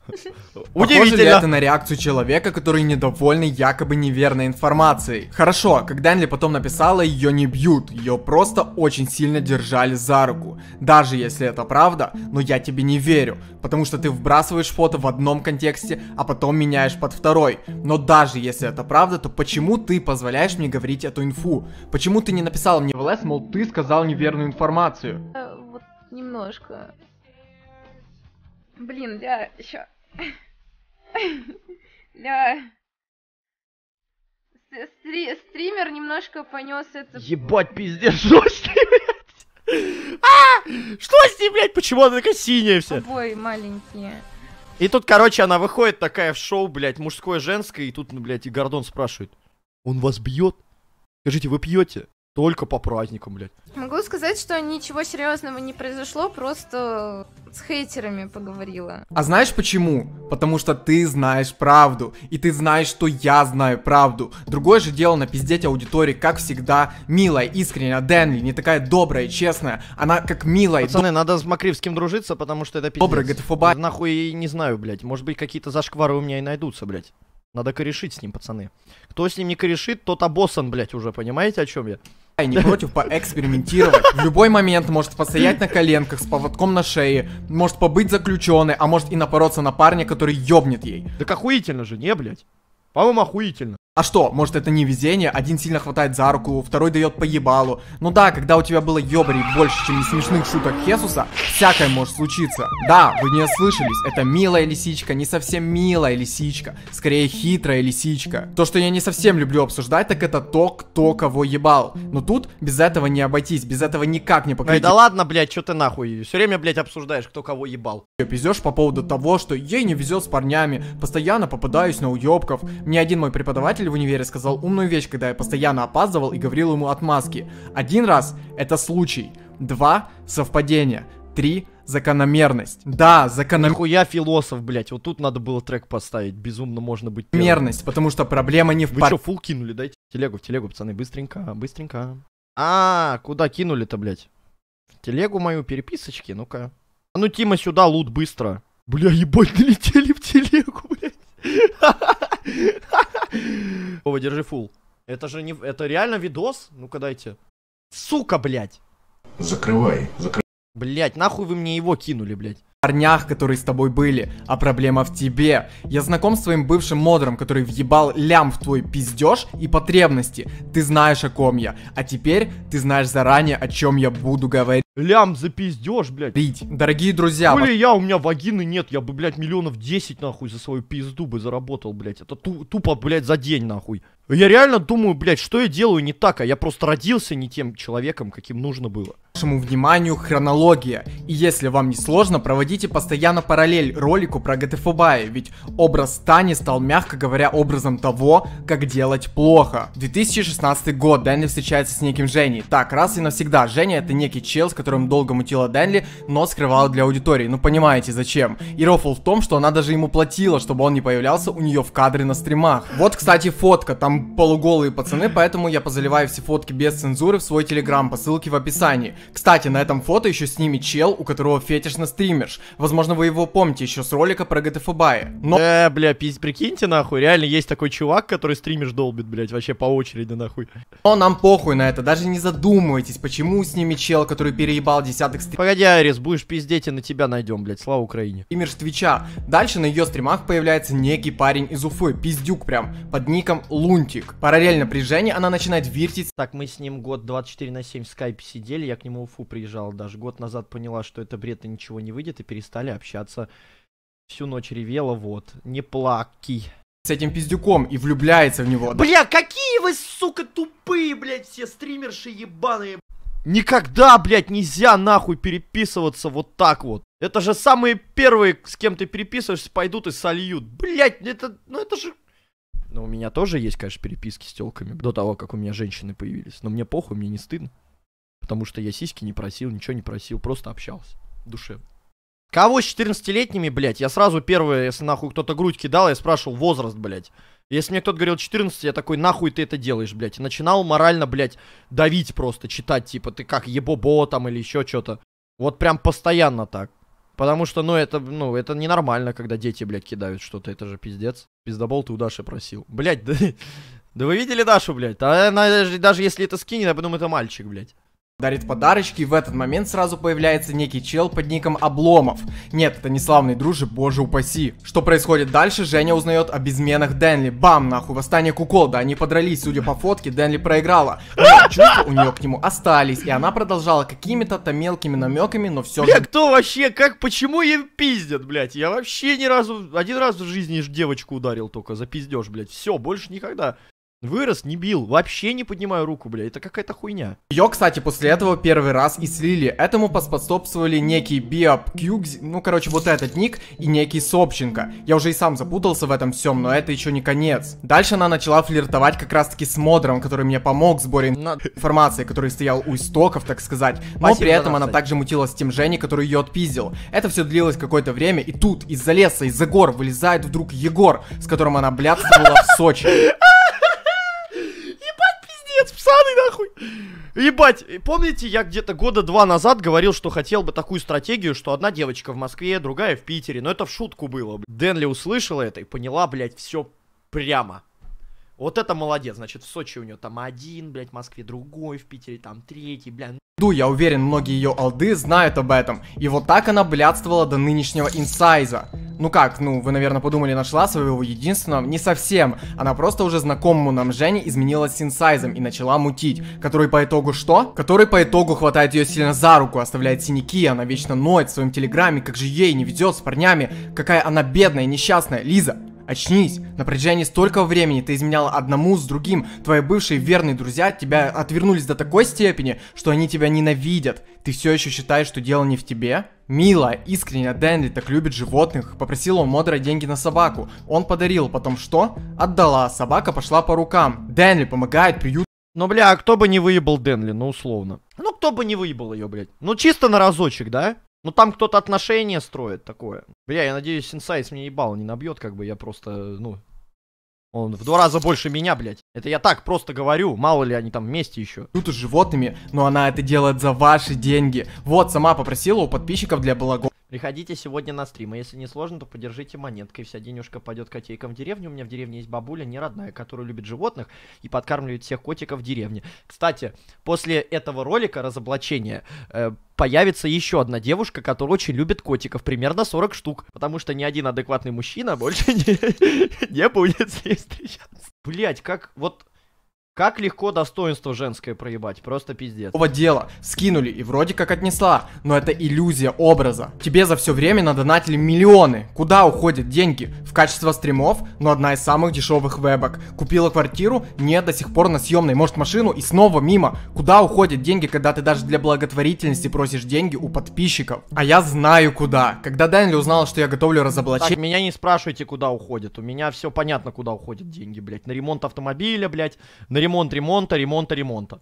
[SPEAKER 2] [LAUGHS] Удивительно! это
[SPEAKER 3] на реакцию человека, который недоволен якобы неверной информацией? Хорошо, когда Энли потом написала, ее не бьют, ее просто очень сильно держали за руку. Даже если это правда, но я тебе не верю, потому что ты вбрасываешь фото в одном контексте, а потом меняешь под второй. Но даже если это правда, то почему ты позволяешь мне говорить эту инфу? Почему ты не написала мне в ЛС, мол, ты сказал неверную информацию?
[SPEAKER 2] Э, немножко. Блин, ля, еще Ля. Стри стример немножко понес это...
[SPEAKER 1] Ебать, пиздец, что с ним, а! Что с ним, блядь? Почему она такая синяя вся?
[SPEAKER 2] Обои маленькие.
[SPEAKER 1] И тут, короче, она выходит такая в шоу, блядь, мужское, женское, и тут, ну, блядь, и Гордон спрашивает. Он вас бьет? Скажите, вы пьете? Только по праздникам, блядь.
[SPEAKER 2] Могу сказать, что ничего серьезного не произошло, просто с хейтерами поговорила. А
[SPEAKER 3] знаешь почему? Потому что ты знаешь правду, и ты знаешь, что я знаю правду. Другое же дело напиздеть аудитории, как всегда, милая, искренняя. Дэнли не такая добрая, честная. Она как милая. Пацаны, надо с Макривским дружиться, потому что это пиздец. Добрый ГТФБ. Нахуй не знаю, блядь. Может быть,
[SPEAKER 1] какие-то зашквары у меня и найдутся, блядь. Надо корешить с ним, пацаны. Кто с ним не корешит, тот
[SPEAKER 3] обоссан, блядь, уже, понимаете, о чем я? и не против поэкспериментировать. В любой момент может постоять на коленках с поводком на шее, может побыть заключенной, а может и напороться на парня, который ёбнет ей. Так охуительно же, не, блядь? По-моему, охуительно. А что, может это не везение? Один сильно хватает за руку, второй дает по ебалу. Ну да, когда у тебя было ёбарей больше, чем смешных шуток Хесуса, всякое может случиться. Да, вы не ослышались, это милая лисичка, не совсем милая лисичка, скорее хитрая лисичка. То, что я не совсем люблю обсуждать, так это то, кто кого ебал. Но тут без этого не обойтись, без этого никак не покрыть. Эй, да ладно, блядь, что ты нахуй, все время, блядь, обсуждаешь, кто кого ебал. Пиздешь по поводу того, что ей не везет с парнями, постоянно попадаюсь на уебков. Мне один мой преподаватель преподаватель в универе сказал умную вещь, когда я постоянно опаздывал и говорил ему отмазки. Один раз — это случай. Два — совпадение. Три — закономерность. Да, закономерность. Нихуя философ, блять Вот тут надо
[SPEAKER 1] было трек поставить. Безумно можно быть первым. Мерность, потому что проблема не в Вы пар... что, фул кинули? Дайте телегу, в телегу, пацаны. Быстренько, быстренько. А, куда кинули-то, блять В телегу мою переписочки, ну-ка. А ну, Тима, сюда, лут, быстро. Бля, ебать, налетели в телегу, блядь. [LAUGHS] [LAUGHS] Вова, держи фул. Это же не... Это реально видос? Ну-ка дайте.
[SPEAKER 3] Сука, блядь.
[SPEAKER 2] Закрывай, закрывай.
[SPEAKER 3] Блядь, нахуй вы мне его кинули, блядь парнях, которые с тобой были, а проблема в тебе. Я знаком с твоим бывшим модером, который въебал лям в твой пиздеж и потребности. Ты знаешь, о ком я. А теперь ты знаешь заранее, о чем я буду говорить. Лям за пиздеж, блядь. Рить. Дорогие друзья. Были
[SPEAKER 1] я, у меня вагины нет, я бы, блядь, миллионов 10 нахуй за свою пизду бы заработал, блядь. Это тупо, блядь, за день нахуй. Я реально думаю, блядь,
[SPEAKER 3] что я делаю не так, а я просто родился не тем человеком, каким нужно было вашему вниманию хронология, и если вам не сложно, проводите постоянно параллель ролику про ГТФБай, ведь образ Тани стал, мягко говоря, образом того, как делать плохо. 2016 год, Дэнли встречается с неким Женей. Так, раз и навсегда, Женя это некий чел, с которым долго мутила Дэнли, но скрывала для аудитории, ну понимаете зачем. И рофл в том, что она даже ему платила, чтобы он не появлялся у нее в кадре на стримах. Вот, кстати, фотка, там полуголые пацаны, поэтому я позаливаю все фотки без цензуры в свой телеграм по ссылке в описании. Кстати, на этом фото еще с ними чел, у которого фетиш на стримерш. Возможно, вы его помните еще с ролика про Гатефобая. E. Но... Э, бля, пиз, прикиньте нахуй, реально есть такой чувак, который стримерш долбит, блядь, вообще по очереди нахуй. Но нам похуй на это, даже не задумывайтесь, почему с ними чел, который переебал десяток стримерш. Погоди, Арис, будешь пиздеть и на тебя найдем, блядь, слава Украине. Стримерш Твича. Дальше на ее стримах появляется некий парень из Уфы, пиздюк прям, под ником Лунтик. Параллельно при Жене она начинает виртить. Так, мы с ним год 24 на 7 в скайпе сидели, я к нему нему Уфу приезжала даже. Год
[SPEAKER 1] назад поняла, что это бред и ничего не выйдет, и перестали общаться. Всю ночь ревела, вот. Не плаки. С этим пиздюком и влюбляется в него. Бля, какие вы, сука, тупые, блядь, все стримерши ебаные. Никогда, блядь, нельзя нахуй переписываться вот так вот. Это же самые первые, с кем ты переписываешься, пойдут и сольют. Блядь, ну это, ну это же... Ну, у меня тоже есть, конечно, переписки с телками до того, как у меня женщины появились. Но мне похуй, мне не стыдно потому что я сиськи не просил, ничего не просил, просто общался душевно. Кого с 14-летними, блядь? Я сразу первое, если нахуй кто-то грудь кидал, я спрашивал возраст, блядь. Если мне кто-то говорил 14, я такой, нахуй ты это делаешь, блядь. начинал морально, блядь, давить просто, читать, типа, ты как, ебобо там или еще что-то. Вот прям постоянно так. Потому что, ну, это, ну, это ненормально, когда дети, блядь, кидают что-то, это же пиздец. Пиздобол ты у Даши просил. Блядь, да, [LAUGHS] да вы видели Дашу, блядь? Она,
[SPEAKER 3] даже, даже если это скинет, я подумаю, это мальчик, блядь дарит подарочки, и в этот момент сразу появляется некий чел под ником Обломов. Нет, это не славный дружи, боже упаси. Что происходит дальше, Женя узнает об изменах Денли. Бам, нахуй, восстание Куколда, они подрались, судя по фотке, Денли проиграла. Но чувства у нее к нему остались, и она продолжала какими-то то мелкими намеками, но все же... Бля,
[SPEAKER 1] кто вообще, как, почему им пиздят, блядь? Я вообще ни разу, один раз в жизни девочку ударил только за пиздеж, блядь. Все, больше никогда. Вырос, не бил, вообще
[SPEAKER 3] не поднимаю руку, бля, это какая-то хуйня. Ее, кстати, после этого первый раз и слили. Этому поспособствовали некий Биап Кьюгз, ну, короче, вот этот ник и некий Собченко. Я уже и сам запутался в этом всем, но это еще не конец. Дальше она начала флиртовать как раз-таки с Модром, который мне помог в сборе информации, который стоял у истоков, так сказать. Но Спасибо, при этом она также мутила с тем Женей, который ее отпиздил. Это все длилось какое-то время, и тут из-за леса, из-за гор вылезает вдруг Егор, с которым она блядствовала в Сочи. [LAUGHS]
[SPEAKER 1] пиздец, псаны нахуй. Ебать, помните, я где-то года два назад говорил, что хотел бы такую стратегию, что одна девочка в Москве, другая в Питере, но это в шутку было. Денли услышала это и поняла, блядь, все прямо. Вот это молодец, значит, в Сочи у нее там один, блядь, в Москве другой, в Питере там третий, блядь. Ну
[SPEAKER 3] Ду, я уверен, многие ее алды знают об этом. И вот так она блядствовала до нынешнего инсайза. Ну как, ну вы, наверное, подумали, нашла своего единственного? Не совсем. Она просто уже знакомому нам Жене изменилась с инсайзом и начала мутить. Который по итогу что? Который по итогу хватает ее сильно за руку, оставляет синяки, она вечно ноет в своем телеграме, как же ей не ведет с парнями, какая она бедная, несчастная. Лиза, Очнись! На протяжении столько времени ты изменяла одному с другим. Твои бывшие верные друзья тебя отвернулись до такой степени, что они тебя ненавидят. Ты все еще считаешь, что дело не в тебе? Мила, искренне, Дэнли так любит животных, попросила у Модера деньги на собаку. Он подарил, потом что? Отдала, а собака пошла по рукам. Дэнли помогает приют. Ну бля, а кто бы не выебал Денли, ну условно.
[SPEAKER 1] Ну кто бы не выебал ее, блядь. Ну чисто на разочек, да? Ну там кто-то отношения строит такое. Бля, я надеюсь, Инсайс мне ебал не набьет, как бы я просто, ну... Он в два раза больше меня, блядь. Это я так просто говорю,
[SPEAKER 3] мало ли они там вместе еще. Тут с животными, но она это делает за ваши деньги. Вот, сама попросила у подписчиков для блогов
[SPEAKER 1] Приходите сегодня на стрим, а если не сложно, то поддержите монеткой. Вся денежка пойдет котейкам в деревню. У меня в деревне есть бабуля, не родная, которая любит животных и подкармливает всех котиков в деревне. Кстати, после этого ролика разоблачения э, появится еще одна девушка, которая очень любит котиков, примерно 40 штук, потому что ни один адекватный мужчина больше [LAUGHS] не, будет с ней встречаться. Блять, как вот как легко достоинство женское проебать, просто пиздец.
[SPEAKER 3] Оба дела, скинули и вроде как отнесла, но это иллюзия образа. Тебе за все время надонатили миллионы. Куда уходят деньги? В качество стримов, но одна из самых дешевых вебок. Купила квартиру, нет, до сих пор на съемной, может машину и снова мимо. Куда уходят деньги, когда ты даже для благотворительности просишь деньги у подписчиков? А я знаю куда. Когда Дэнли узнала, что я готовлю разоблачение... меня не спрашивайте,
[SPEAKER 1] куда уходят. У меня все понятно, куда уходят деньги, блядь. На ремонт автомобиля, блядь, на ремонт ремонт ремонта,
[SPEAKER 3] ремонта ремонта.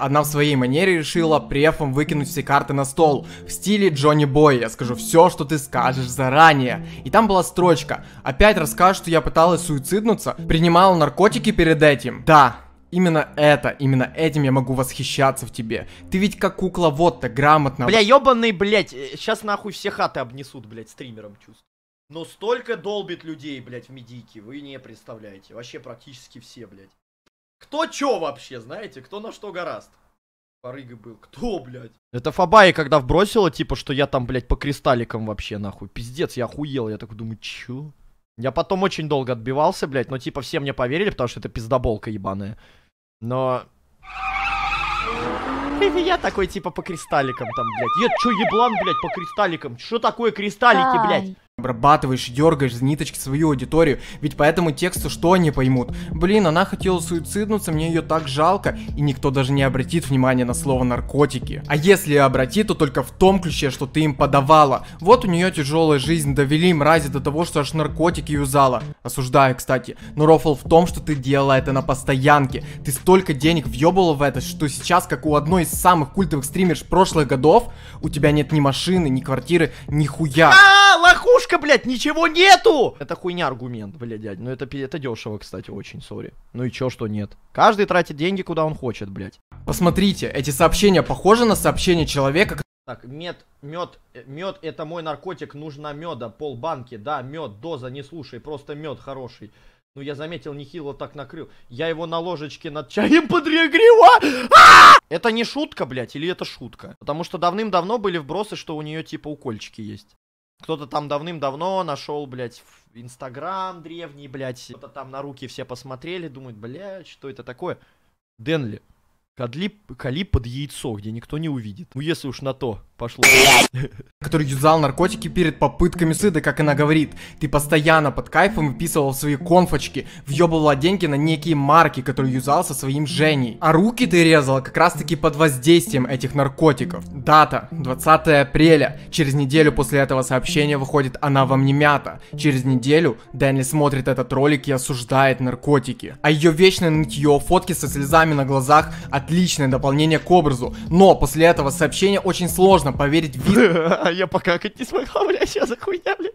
[SPEAKER 3] Она в своей манере решила префом выкинуть все карты на стол в стиле Джонни Бой. Я скажу все, что ты скажешь заранее. И там была строчка. Опять расскажешь, что я пыталась суициднуться, принимала наркотики перед этим. Да, Именно это, именно этим я могу восхищаться в тебе. Ты ведь как кукла вот то грамотно. Бля, ебаный
[SPEAKER 1] блять, сейчас э, нахуй все хаты обнесут, блять, стримером чувств. Но столько долбит людей, блять, в медики вы не представляете. Вообще практически все, блять. Кто чё вообще, знаете? Кто на что гораст? Порыга был. Кто, блядь? Это Фабай, когда вбросила, типа, что я там, блядь, по кристалликам вообще, нахуй. Пиздец, я охуел. Я такой думаю, чё? Я потом очень долго отбивался, блядь, но типа все мне поверили, потому что это пиздоболка ебаная. Но... [LAUGHS] Я такой типа по кристалликам там, блядь. Я чё
[SPEAKER 3] еблан, блядь, по кристалликам? Что такое кристаллики, блядь? обрабатываешь, дергаешь за ниточки свою аудиторию, ведь по этому тексту что они поймут? Блин, она хотела суициднуться, мне ее так жалко, и никто даже не обратит внимания на слово наркотики. А если и обратит, то только в том ключе, что ты им подавала. Вот у нее тяжелая жизнь, довели мрази до того, что аж наркотики юзала. Осуждаю, кстати, но рофл в том, что ты делала это на постоянке. Ты столько денег въебала в это, что сейчас, как у одной из самых культовых стримерш прошлых годов, у тебя нет ни машины, ни квартиры, ни хуя. А, лохушка! Деревушка, блядь, ничего нету! Это
[SPEAKER 1] хуйня аргумент, блядь, дядь. Ну это, это дешево, кстати, очень, сори. Ну и чё, что нет? Каждый тратит деньги,
[SPEAKER 3] куда он хочет, блядь. Посмотрите, эти сообщения похожи на сообщения человека,
[SPEAKER 1] так, мед, мед, э, мед это мой наркотик, нужно меда, пол банки, да, мед, доза, не слушай, просто мед хороший. Ну я заметил, нехило так накрыл. Я его на ложечке над чаем [LAUGHS] подогревал. А! Это не шутка, блядь, или это шутка? Потому что давным-давно были вбросы, что у нее типа укольчики есть. Кто-то там давным-давно нашел, блядь, Инстаграм древний, блядь. Кто-то там на руки все посмотрели, думают, блядь, что это такое? Денли, кали, кали под яйцо, где никто не увидит. Ну, если уж на то. Пошло.
[SPEAKER 3] [LAUGHS] Который юзал наркотики перед попытками сыда, как она говорит. Ты постоянно под кайфом выписывал свои конфочки, въебывала деньги на некие марки, которые юзал со своим Женей. А руки ты резала как раз таки под воздействием этих наркотиков. Дата 20 апреля. Через неделю после этого сообщения выходит «Она вам не мята». Через неделю Дэнли смотрит этот ролик и осуждает наркотики. А ее вечное нытье, фотки со слезами на глазах – отличное дополнение к образу. Но после этого сообщения очень сложно Сложно поверить в вид. [LAUGHS] А я покакать не смогла, [LAUGHS] бля, сейчас за хуйня, бля.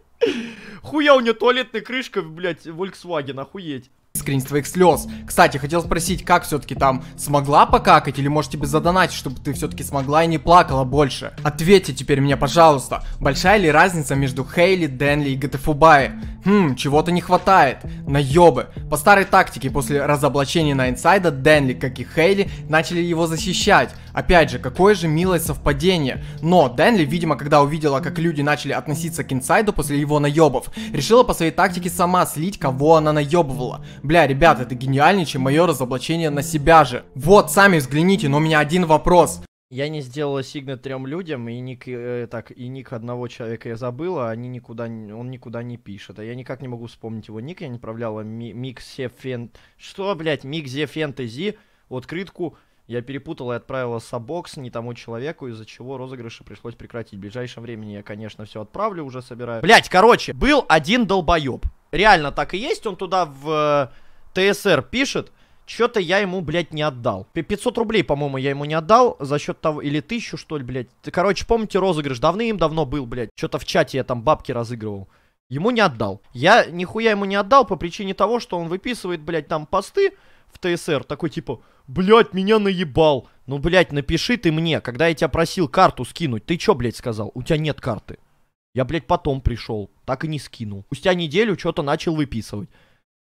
[SPEAKER 3] Хуя у нее туалетная крышка, блядь, Volkswagen, охуеть скрин твоих слез. Кстати, хотел спросить, как все-таки там смогла покакать или может тебе задонать, чтобы ты все-таки смогла и не плакала больше? Ответьте теперь мне, пожалуйста, большая ли разница между Хейли, Денли и Гатефубаи? Хм, чего-то не хватает. Наебы. По старой тактике, после разоблачения на инсайда, Денли, как и Хейли, начали его защищать. Опять же, какое же милое совпадение. Но Денли, видимо, когда увидела, как люди начали относиться к инсайду после его наебов, решила по своей тактике сама слить, кого она наебывала бля, ребят, это гениальнее, чем мое разоблачение на себя же. Вот, сами взгляните, но у меня один вопрос.
[SPEAKER 1] Я не сделала сигна трем людям, и ник, э, так, и ник одного человека я забыла, они никуда, он никуда не пишет. А я никак не могу вспомнить его ник, я не отправляла ми, Миксе Фен... Что, блядь, Микзе Фэнтези, открытку я перепутал и отправил сабокс не тому человеку, из-за чего розыгрыши пришлось прекратить. В ближайшем времени я, конечно, все отправлю, уже собираю. Блять, короче, был один долбоеб. Реально так и есть, он туда в э, ТСР пишет. Что-то я ему, блядь, не отдал. 500 рублей, по-моему, я ему не отдал за счет того... Или тысячу, что ли, блядь. Короче, помните розыгрыш? Давным-давно был, блядь. Что-то в чате я там бабки разыгрывал. Ему не отдал. Я нихуя ему не отдал по причине того, что он выписывает, блядь, там посты в ТСР, такой типа, блядь, меня наебал. Ну, блядь, напиши ты мне, когда я тебя просил карту скинуть, ты чё, блядь, сказал? У тебя нет карты. Я, блядь, потом пришел, так и не скинул. Спустя неделю что-то начал выписывать.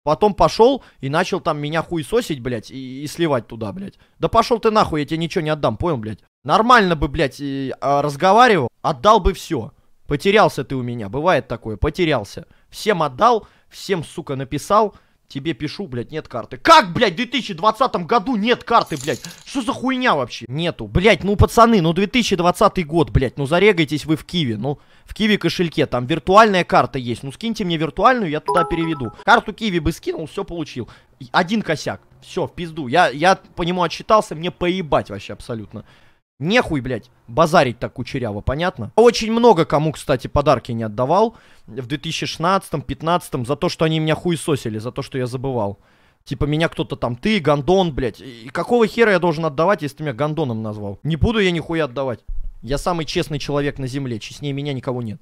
[SPEAKER 1] Потом пошел и начал там меня хуесосить, блядь, и, и сливать туда, блядь. Да пошел ты нахуй, я тебе ничего не отдам, понял, блядь? Нормально бы, блядь, и, а, разговаривал, отдал бы все. Потерялся ты у меня, бывает такое, потерялся. Всем отдал, всем, сука, написал, Тебе пишу, блядь, нет карты. Как, блядь, в 2020 году нет карты, блядь? Что за хуйня вообще? Нету, блядь, ну, пацаны, ну, 2020 год, блядь, ну, зарегайтесь вы в Киви, ну, в Киеве кошельке, там виртуальная карта есть, ну, скиньте мне виртуальную, я туда переведу. Карту Киви бы скинул, все получил. Один косяк, все, в пизду, я, я по нему отчитался, мне поебать вообще абсолютно. Нехуй, блядь, базарить так кучеряво, понятно? Очень много кому, кстати, подарки не отдавал в 2016-15 за то, что они меня хуесосили, за то, что я забывал. Типа меня кто-то там, ты, гондон, блядь. И какого хера я должен отдавать, если ты меня гондоном назвал? Не буду я нихуя отдавать. Я самый честный человек на земле, честнее меня никого нет.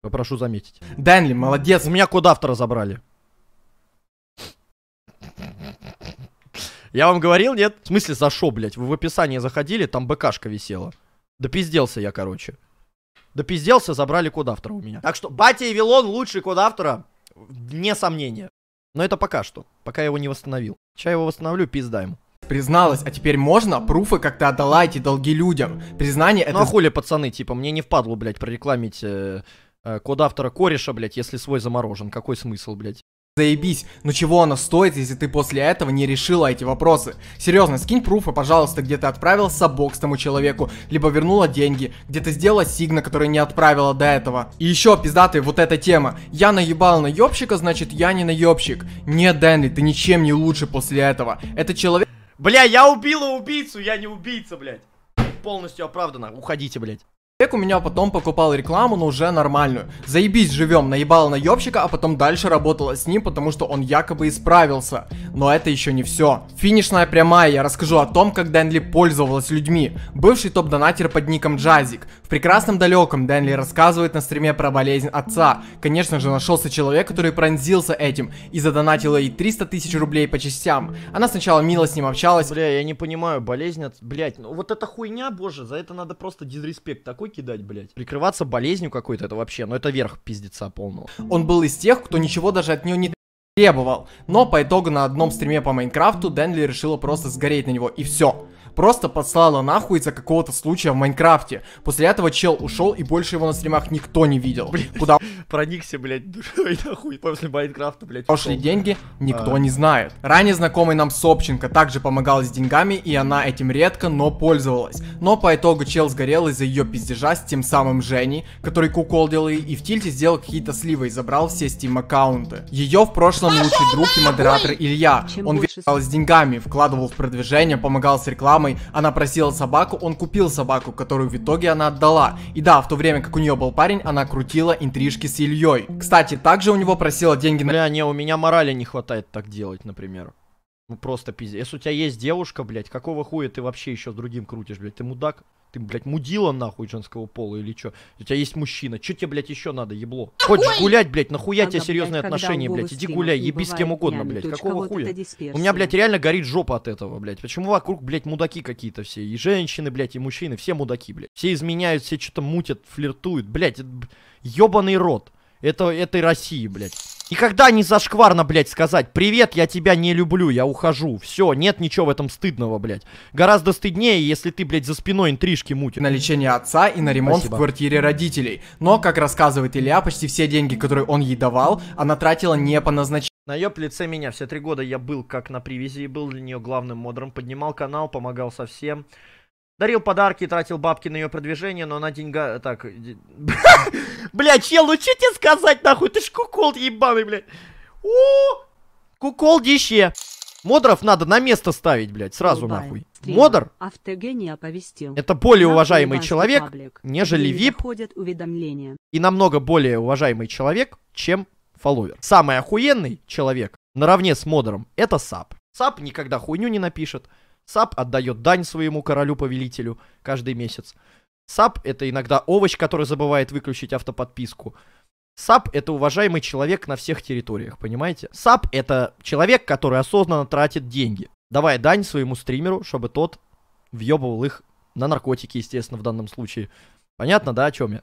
[SPEAKER 1] Попрошу заметить. Дэнли, молодец. У меня код автора забрали. Я вам говорил, нет? В смысле за шо, блядь? Вы в описании заходили, там БКшка висела. Да пизделся я, короче. Да пизделся, забрали код автора у меня. Так что Батя и Вилон лучший код автора, не сомнение.
[SPEAKER 3] Но это пока что, пока я его не восстановил. Сейчас я его восстановлю, пизда ему. Призналась, а теперь можно? Пруфы, как то отдала эти долги людям. Признание это... Ну а хули, пацаны, типа,
[SPEAKER 1] мне не впадло, блядь, прорекламить э, э, код автора кореша, блядь, если свой заморожен. Какой
[SPEAKER 3] смысл, блядь? Заебись, но чего оно стоит, если ты после этого не решила эти вопросы? Серьезно, скинь пруфы, пожалуйста, где ты отправил сабок тому человеку, либо вернула деньги, где ты сделала сигна, который не отправила до этого. И еще, пиздатый, вот эта тема. Я наебал на ёбщика, значит я не наебщик. Нет, Дэнли, ты ничем не лучше после этого. Это человек... Бля, я убила убийцу, я не убийца, блядь. Полностью оправдана. Уходите, блядь. Человек у меня потом покупал рекламу, но уже нормальную. Заебись живем, наебал наебщика, а потом дальше работала с ним, потому что он якобы исправился. Но это еще не все. Финишная прямая, я расскажу о том, как Дэнли пользовалась людьми. Бывший топ-донатер под ником Джазик. В прекрасном далеком Дэнли рассказывает на стриме про болезнь отца. Конечно же, нашелся человек, который пронзился этим и задонатила ей 300 тысяч рублей по частям. Она сначала мило с ним общалась. Бля, я не понимаю, болезнь от... Блять,
[SPEAKER 1] ну вот эта хуйня, боже, за это надо просто дизреспект. Такой такой
[SPEAKER 3] кидать, блядь. Прикрываться болезнью какой-то, это вообще, ну это верх пиздеца полного. Он был из тех, кто ничего даже от нее не требовал. Но по итогу на одном стриме по Майнкрафту Денли решила просто сгореть на него, и все просто подслала нахуй из-за какого-то случая в Майнкрафте. После этого чел ушел, и больше его на стримах никто не видел. Блин, Куда [LAUGHS] проникся, блядь, душой [LAUGHS] нахуй после Майнкрафта, блядь. Пошли деньги, никто а... не знает. Ранее знакомый нам Собченко также помогал с деньгами, и она этим редко, но пользовалась. Но по итогу чел сгорел из-за ее пиздежа с тем самым Женей, который кукол куколдил и в тильте сделал какие-то сливы и забрал все Steam аккаунты. Ее в прошлом лучший друг и модератор Илья. Он вешал с деньгами, вкладывал в продвижение, помогал с рекламой, мамой, она просила собаку, он купил собаку, которую в итоге она отдала. И да, в то время как у нее был парень, она крутила интрижки с Ильей. Кстати, также у него просила деньги на... Бля, не, у меня морали не хватает так делать, например. Ну просто пиздец. Если у тебя есть девушка,
[SPEAKER 1] блядь, какого хуя ты вообще еще с другим крутишь, блядь? Ты мудак? Ты, блядь, мудила нахуй женского пола или что? У тебя есть мужчина. Че тебе, блядь, еще надо, ебло? Хочешь гулять, блядь, нахуя Она, тебе серьезные отношения, блядь? Иди гуляй, еби с кем угодно, дня, блядь. Какого вот хуя? У меня, блядь, реально горит жопа от этого, блядь. Почему вокруг, блядь, мудаки какие-то все? И женщины, блядь, и мужчины, все мудаки, блядь. Все изменяют, все что-то мутят, флиртуют. Блядь, ебаный рот. Это, этой России, блядь. И когда не зашкварно, блядь, сказать «Привет, я тебя не люблю, я ухожу». Все, нет ничего в этом
[SPEAKER 3] стыдного, блядь. Гораздо стыднее, если ты, блядь, за спиной интрижки мутишь. На лечение отца и на ремонт Спасибо. в квартире родителей. Но, как рассказывает Илья, почти все деньги, которые он ей давал, она тратила не по назначению.
[SPEAKER 1] На ее лице меня все три года я был как на привязи, был для нее главным модером, поднимал канал, помогал со всем Дарил подарки, тратил бабки на ее продвижение, но на деньга... Так... [LAUGHS] Бля, чел, ну что тебе сказать, нахуй? Ты ж кукол ебаный, бля. О, кукол Модеров надо на место ставить, блядь, сразу Любая нахуй. Стрим. Модер?
[SPEAKER 2] оповестил. Это более уважаемый человек, паблик. нежели VIP. уведомления.
[SPEAKER 1] И намного более уважаемый человек, чем фолловер. Самый охуенный человек наравне с модером это САП. САП никогда хуйню не напишет. Сап отдает дань своему королю-повелителю каждый месяц. Сап — это иногда овощ, который забывает выключить автоподписку. САП — это уважаемый человек на всех территориях, понимаете? САП — это человек, который осознанно тратит деньги, давая дань своему стримеру, чтобы тот въебывал их на наркотики, естественно, в данном случае. Понятно,
[SPEAKER 3] да, о чем я?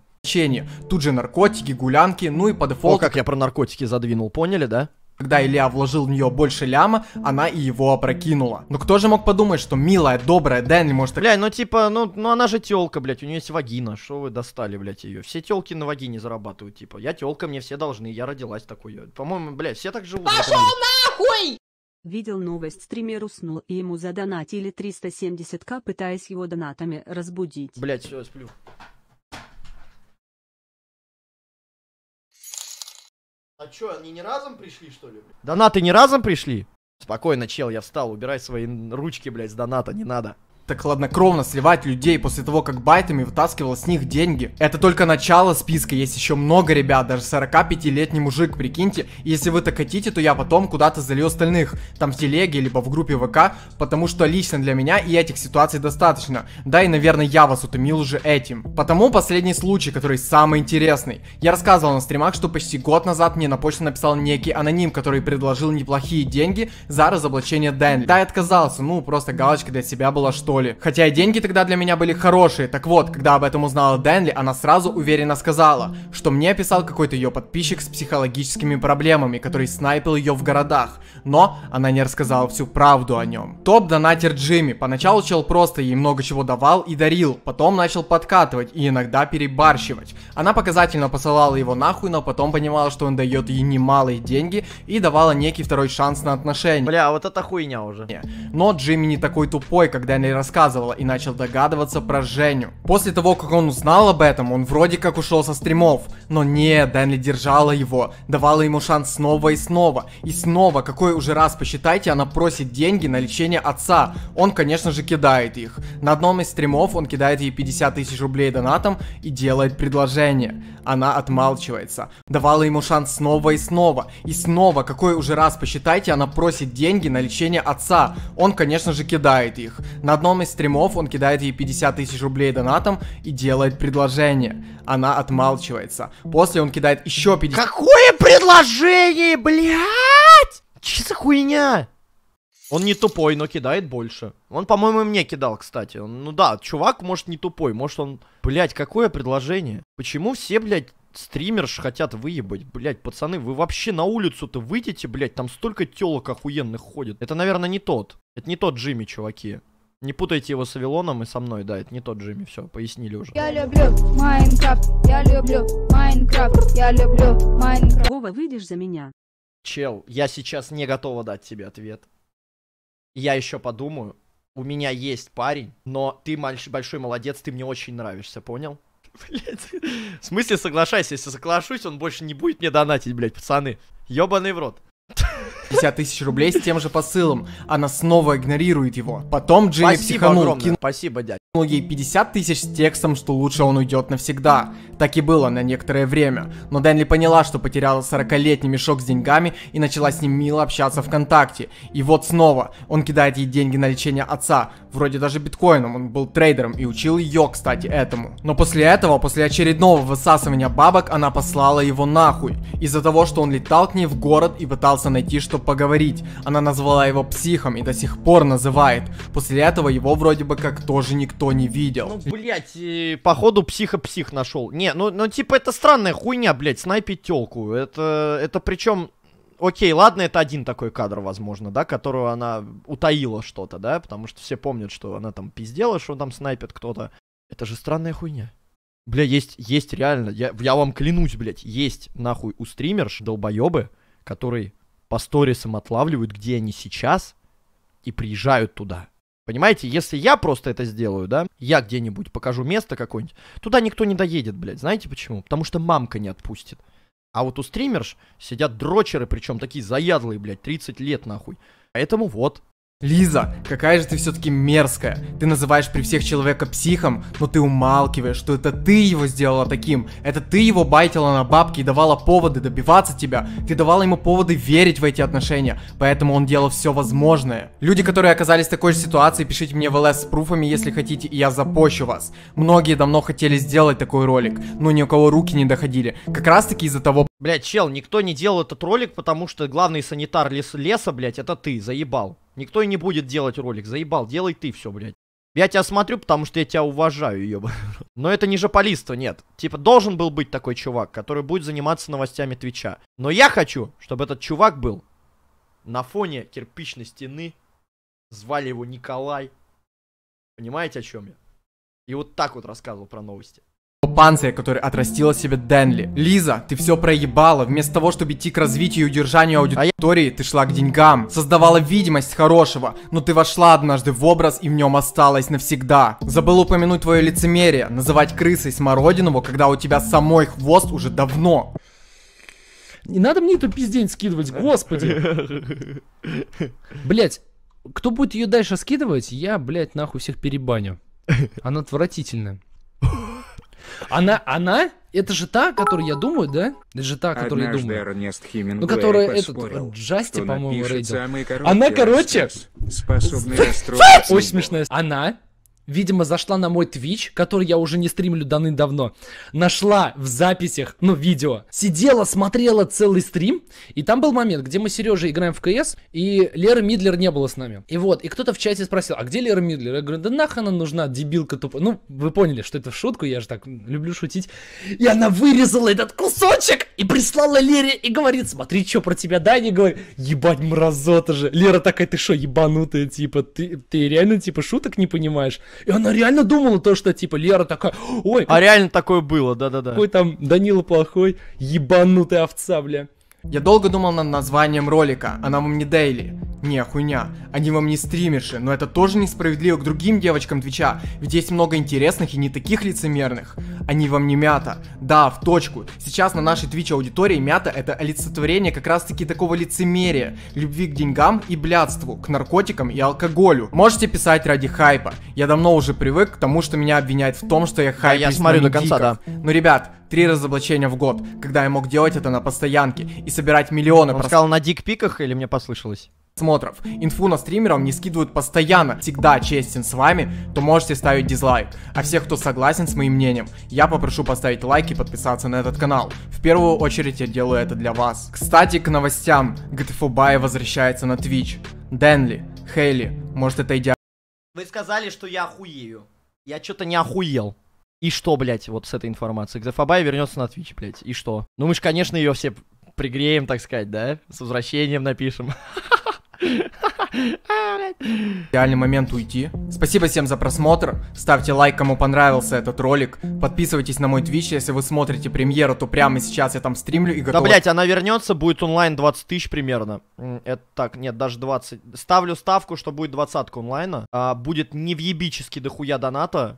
[SPEAKER 3] Тут же наркотики, гулянки, ну и по дефолту... О, как я про наркотики задвинул, поняли, да? Когда Илья вложил в нее больше ляма, она и его опрокинула. Но кто же мог подумать, что милая, добрая Дэнли может... Бля, ну типа, ну, ну она же телка, блядь, у нее есть вагина, что вы
[SPEAKER 1] достали, блядь, ее? Все телки на вагине зарабатывают, типа, я телка, мне все должны, я родилась такой. По-моему, блядь, все так живут. Пошел
[SPEAKER 2] нахуй! Видел новость, стример уснул, и ему задонатили 370к, пытаясь его донатами разбудить. Блядь, все, сплю.
[SPEAKER 1] А чё, они не разом пришли, что ли? Донаты не разом пришли? Спокойно, чел, я встал, убирай свои ручки, блядь,
[SPEAKER 3] с доната, не надо так хладнокровно сливать людей после того, как байтами вытаскивал с них деньги. Это только начало списка, есть еще много ребят, даже 45-летний мужик, прикиньте. Если вы так хотите, то я потом куда-то залью остальных, там в телеге, либо в группе ВК, потому что лично для меня и этих ситуаций достаточно. Да и, наверное, я вас утомил уже этим. Потому последний случай, который самый интересный. Я рассказывал на стримах, что почти год назад мне на почту написал некий аноним, который предложил неплохие деньги за разоблачение Дэнли. Да, я отказался, ну, просто галочка для себя была, что что ли. Хотя и деньги тогда для меня были хорошие. Так вот, когда об этом узнала Денли, она сразу уверенно сказала, что мне писал какой-то ее подписчик с психологическими проблемами, который снайпил ее в городах. Но она не рассказала всю правду о нем. Топ-донатер Джимми. Поначалу чел просто ей много чего давал и дарил, потом начал подкатывать и иногда перебарщивать. Она показательно посылала его нахуй, но потом понимала, что он дает ей немалые деньги и давала некий второй шанс на отношения. Бля, а вот это хуйня уже. Но Джимми не такой тупой, когда Дэнли рассказывала и начал догадываться про Женю. После того, как он узнал об этом, он вроде как ушел со стримов. Но не, Дэнли держала его, давала ему шанс снова и снова. И снова, какой уже раз посчитайте, она просит деньги на лечение отца. Он, конечно же, кидает их. На одном из стримов он кидает ей 50 тысяч рублей донатом и делает предложение. Она отмалчивается. Давала ему шанс снова и снова. И снова, какой уже раз посчитайте, она просит деньги на лечение отца. Он, конечно же, кидает их. На одном одном из стримов он кидает ей 50 тысяч рублей донатом и делает предложение. Она отмалчивается. После он кидает еще 50... Какое предложение,
[SPEAKER 1] блядь?
[SPEAKER 3] Че за хуйня? Он не тупой, но кидает больше.
[SPEAKER 1] Он, по-моему, мне кидал, кстати. ну да, чувак, может, не тупой, может, он... Блять, какое предложение? Почему все, блядь, стримерш хотят выебать. Блять, пацаны, вы вообще на улицу-то выйдете, блять, там столько телок охуенных ходит. Это, наверное, не тот. Это не тот Джимми, чуваки. Не путайте его с Авилоном и со мной, да, это не тот Джимми, все, пояснили уже.
[SPEAKER 2] Я люблю Майнкрафт, я люблю Майнкрафт, я люблю Майнкрафт. Вова, выйдешь за меня?
[SPEAKER 1] Чел, я сейчас не готова дать тебе ответ. Я еще подумаю. У меня есть парень, но ты большой молодец, ты мне очень нравишься, понял? [LAUGHS]
[SPEAKER 3] Блять. В смысле соглашайся, если соглашусь, он больше не будет мне донатить, блять, пацаны. Ёбаный в рот. [LAUGHS] 50 тысяч рублей с тем же посылом. Она снова игнорирует его. Потом Джимми Спасибо психанул. Огромное. Кинул Спасибо, дядя. ей 50 тысяч с текстом, что лучше он уйдет навсегда. Так и было на некоторое время. Но Дэнли поняла, что потеряла 40-летний мешок с деньгами и начала с ним мило общаться ВКонтакте. И вот снова. Он кидает ей деньги на лечение отца. Вроде даже биткоином. Он был трейдером и учил ее, кстати, этому. Но после этого, после очередного высасывания бабок, она послала его нахуй. Из-за того, что он летал к ней в город и пытался найти, что поговорить. Она назвала его психом и до сих пор называет. После этого его вроде бы как тоже никто не видел. Ну,
[SPEAKER 1] блядь, и,
[SPEAKER 3] походу психа-псих
[SPEAKER 1] нашел. Не, ну, ну типа это странная хуйня, блять, снайпить телку. Это, это причем окей, ладно, это один такой кадр, возможно, да, которого она утаила что-то, да, потому что все помнят, что она там пиздела, что там снайпит кто-то. Это же странная хуйня. Бля, есть, есть реально, я, я вам клянусь, блядь, есть нахуй у стримерш, долбоебы, который по сторисам отлавливают, где они сейчас, и приезжают туда. Понимаете, если я просто это сделаю, да, я где-нибудь покажу место какое-нибудь, туда никто не доедет, блядь. Знаете почему? Потому что мамка не отпустит. А вот у стримерш сидят дрочеры, причем
[SPEAKER 3] такие заядлые, блядь, 30 лет нахуй. Поэтому вот, Лиза, какая же ты все-таки мерзкая. Ты называешь при всех человека психом, но ты умалкиваешь, что это ты его сделала таким. Это ты его байтила на бабки и давала поводы добиваться тебя. Ты давала ему поводы верить в эти отношения, поэтому он делал все возможное. Люди, которые оказались в такой же ситуации, пишите мне в ЛС с пруфами, если хотите, и я запощу вас. Многие давно хотели сделать такой ролик, но ни у кого руки не доходили. Как раз таки из-за того Блять, чел, никто не делал этот ролик, потому
[SPEAKER 1] что главный санитар лес, леса, блять, это ты, заебал. Никто и не будет делать ролик, заебал, делай ты все, блять. Я тебя смотрю, потому что я тебя уважаю, ёба. [LAUGHS] Но это не жополиство, нет. Типа, должен был быть такой чувак, который будет заниматься новостями Твича. Но я хочу, чтобы этот чувак был на фоне кирпичной стены. Звали его Николай. Понимаете, о чем я? И вот так вот рассказывал про новости
[SPEAKER 3] панцирь, который отрастила себе Денли. Лиза, ты все проебала. Вместо того, чтобы идти к развитию и удержанию а аудитории, ты шла к деньгам. Создавала видимость хорошего, но ты вошла однажды в образ и в нем осталась навсегда. Забыл упомянуть твое лицемерие, называть крысой Смородинову, когда у тебя самой хвост уже давно. Не надо мне эту пиздень скидывать, господи. Блять, кто будет ее дальше скидывать,
[SPEAKER 1] я, блять, нахуй всех перебаню. Она отвратительная. Она,
[SPEAKER 3] она? Это же та, о которой я думаю, да? Это же та, о которой я думаю. Эрнест Хемингуэй ну, которая этот, э, Джасти, по-моему, рейдил. Она, короче... Способна Ой,
[SPEAKER 1] смешная. Она видимо, зашла на мой Twitch, который я уже не стримлю давным-давно,
[SPEAKER 3] нашла в записях, ну, видео, сидела, смотрела целый стрим, и там был момент, где мы с Сережей играем в КС, и Лера Мидлер не было с нами. И вот, и кто-то в чате спросил, а где
[SPEAKER 1] Лера Мидлер? Я говорю, да нах она нужна, дебилка тупая. Ну, вы поняли, что это в шутку, я же так люблю шутить. И она вырезала этот кусочек и прислала Лере и говорит, смотри, что про тебя Даня говорит. Ебать, мразота же. Лера такая, ты что, ебанутая, типа, ты, ты реально, типа, шуток не понимаешь? И она реально думала то, что типа Лера такая, ой. А реально такое было,
[SPEAKER 3] да-да-да. Какой там Данила плохой, ебанутый овца, бля. Я долго думал над названием ролика, а нам не Дейли. Не, хуйня. Они вам не стримерши, но это тоже несправедливо к другим девочкам Твича, ведь есть много интересных и не таких лицемерных. Они вам не мята. Да, в точку. Сейчас на нашей Twitch аудитории мята это олицетворение как раз таки такого лицемерия, любви к деньгам и блядству, к наркотикам и алкоголю. Можете писать ради хайпа. Я давно уже привык к тому, что меня обвиняют в том, что я хайп. А я смотрю до конца, диков. да. Но, ну, ребят, три разоблачения в год, когда я мог делать это на постоянке и собирать миллионы. Он прос... сказал на дикпиках или мне послышалось? просмотров. Инфу на стримерам не скидывают постоянно. Всегда честен с вами, то можете ставить дизлайк. А всех, кто согласен с моим мнением, я попрошу поставить лайк и подписаться на этот канал. В первую очередь я делаю это для вас. Кстати, к новостям. GTFO Buy возвращается на Twitch. Денли, Хейли, может это идеально?
[SPEAKER 1] Вы сказали, что я охуею. Я что-то
[SPEAKER 3] не охуел. И что, блядь, вот с этой информацией?
[SPEAKER 1] Гзефабай вернется на Твич, блядь. И что? Ну мы же, конечно, ее все пригреем, так сказать, да? С
[SPEAKER 3] возвращением напишем. [LAUGHS] Идеальный момент уйти. Спасибо всем за просмотр. Ставьте лайк, кому понравился этот ролик. Подписывайтесь на мой твич, если вы смотрите премьеру, то прямо сейчас я там стримлю и готов. Да, блять,
[SPEAKER 1] она вернется, будет онлайн 20 тысяч примерно. Это так, нет, даже 20. Ставлю ставку, что будет двадцатка онлайна. А, будет невъебически дохуя доната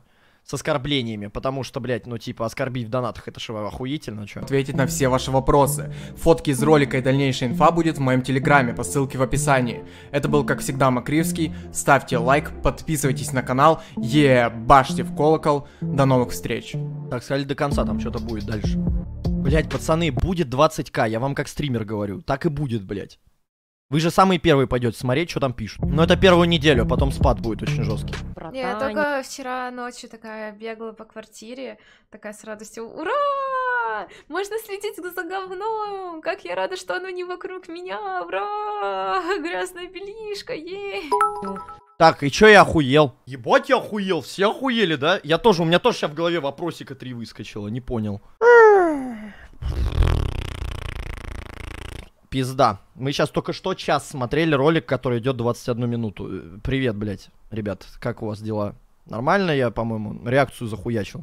[SPEAKER 1] с оскорблениями, потому что, блядь, ну типа оскорбить в
[SPEAKER 3] донатах это же охуительно, чё. Ответить на все ваши вопросы. Фотки из ролика и дальнейшая инфа будет в моем телеграме по ссылке в описании. Это был, как всегда, Макривский. Ставьте лайк, подписывайтесь на канал, ебашьте в колокол. До новых встреч. Так сказали до конца,
[SPEAKER 1] там что-то будет дальше. Блять, пацаны, будет 20к, я вам как стример говорю. Так и будет, блять. Вы же самые первые пойдете смотреть, что там пишут. Но это первую неделю, а потом спад будет очень
[SPEAKER 2] жесткий. Не, я только вчера ночью такая бегала по квартире, такая с радостью, ура! Можно следить за говном! Как я рада, что оно не вокруг меня! Ура! Грязное бельишко, ей!
[SPEAKER 1] Так, и чё я охуел? Ебать, я охуел, все охуели, да? Я тоже, у меня тоже сейчас в голове вопросика три выскочило, не понял.
[SPEAKER 3] [LAUGHS]
[SPEAKER 1] Пизда. Мы сейчас только что час смотрели ролик, который идет 21 минуту. Э, привет, блядь, ребят, как у вас дела? Нормально я, по-моему, реакцию захуячил.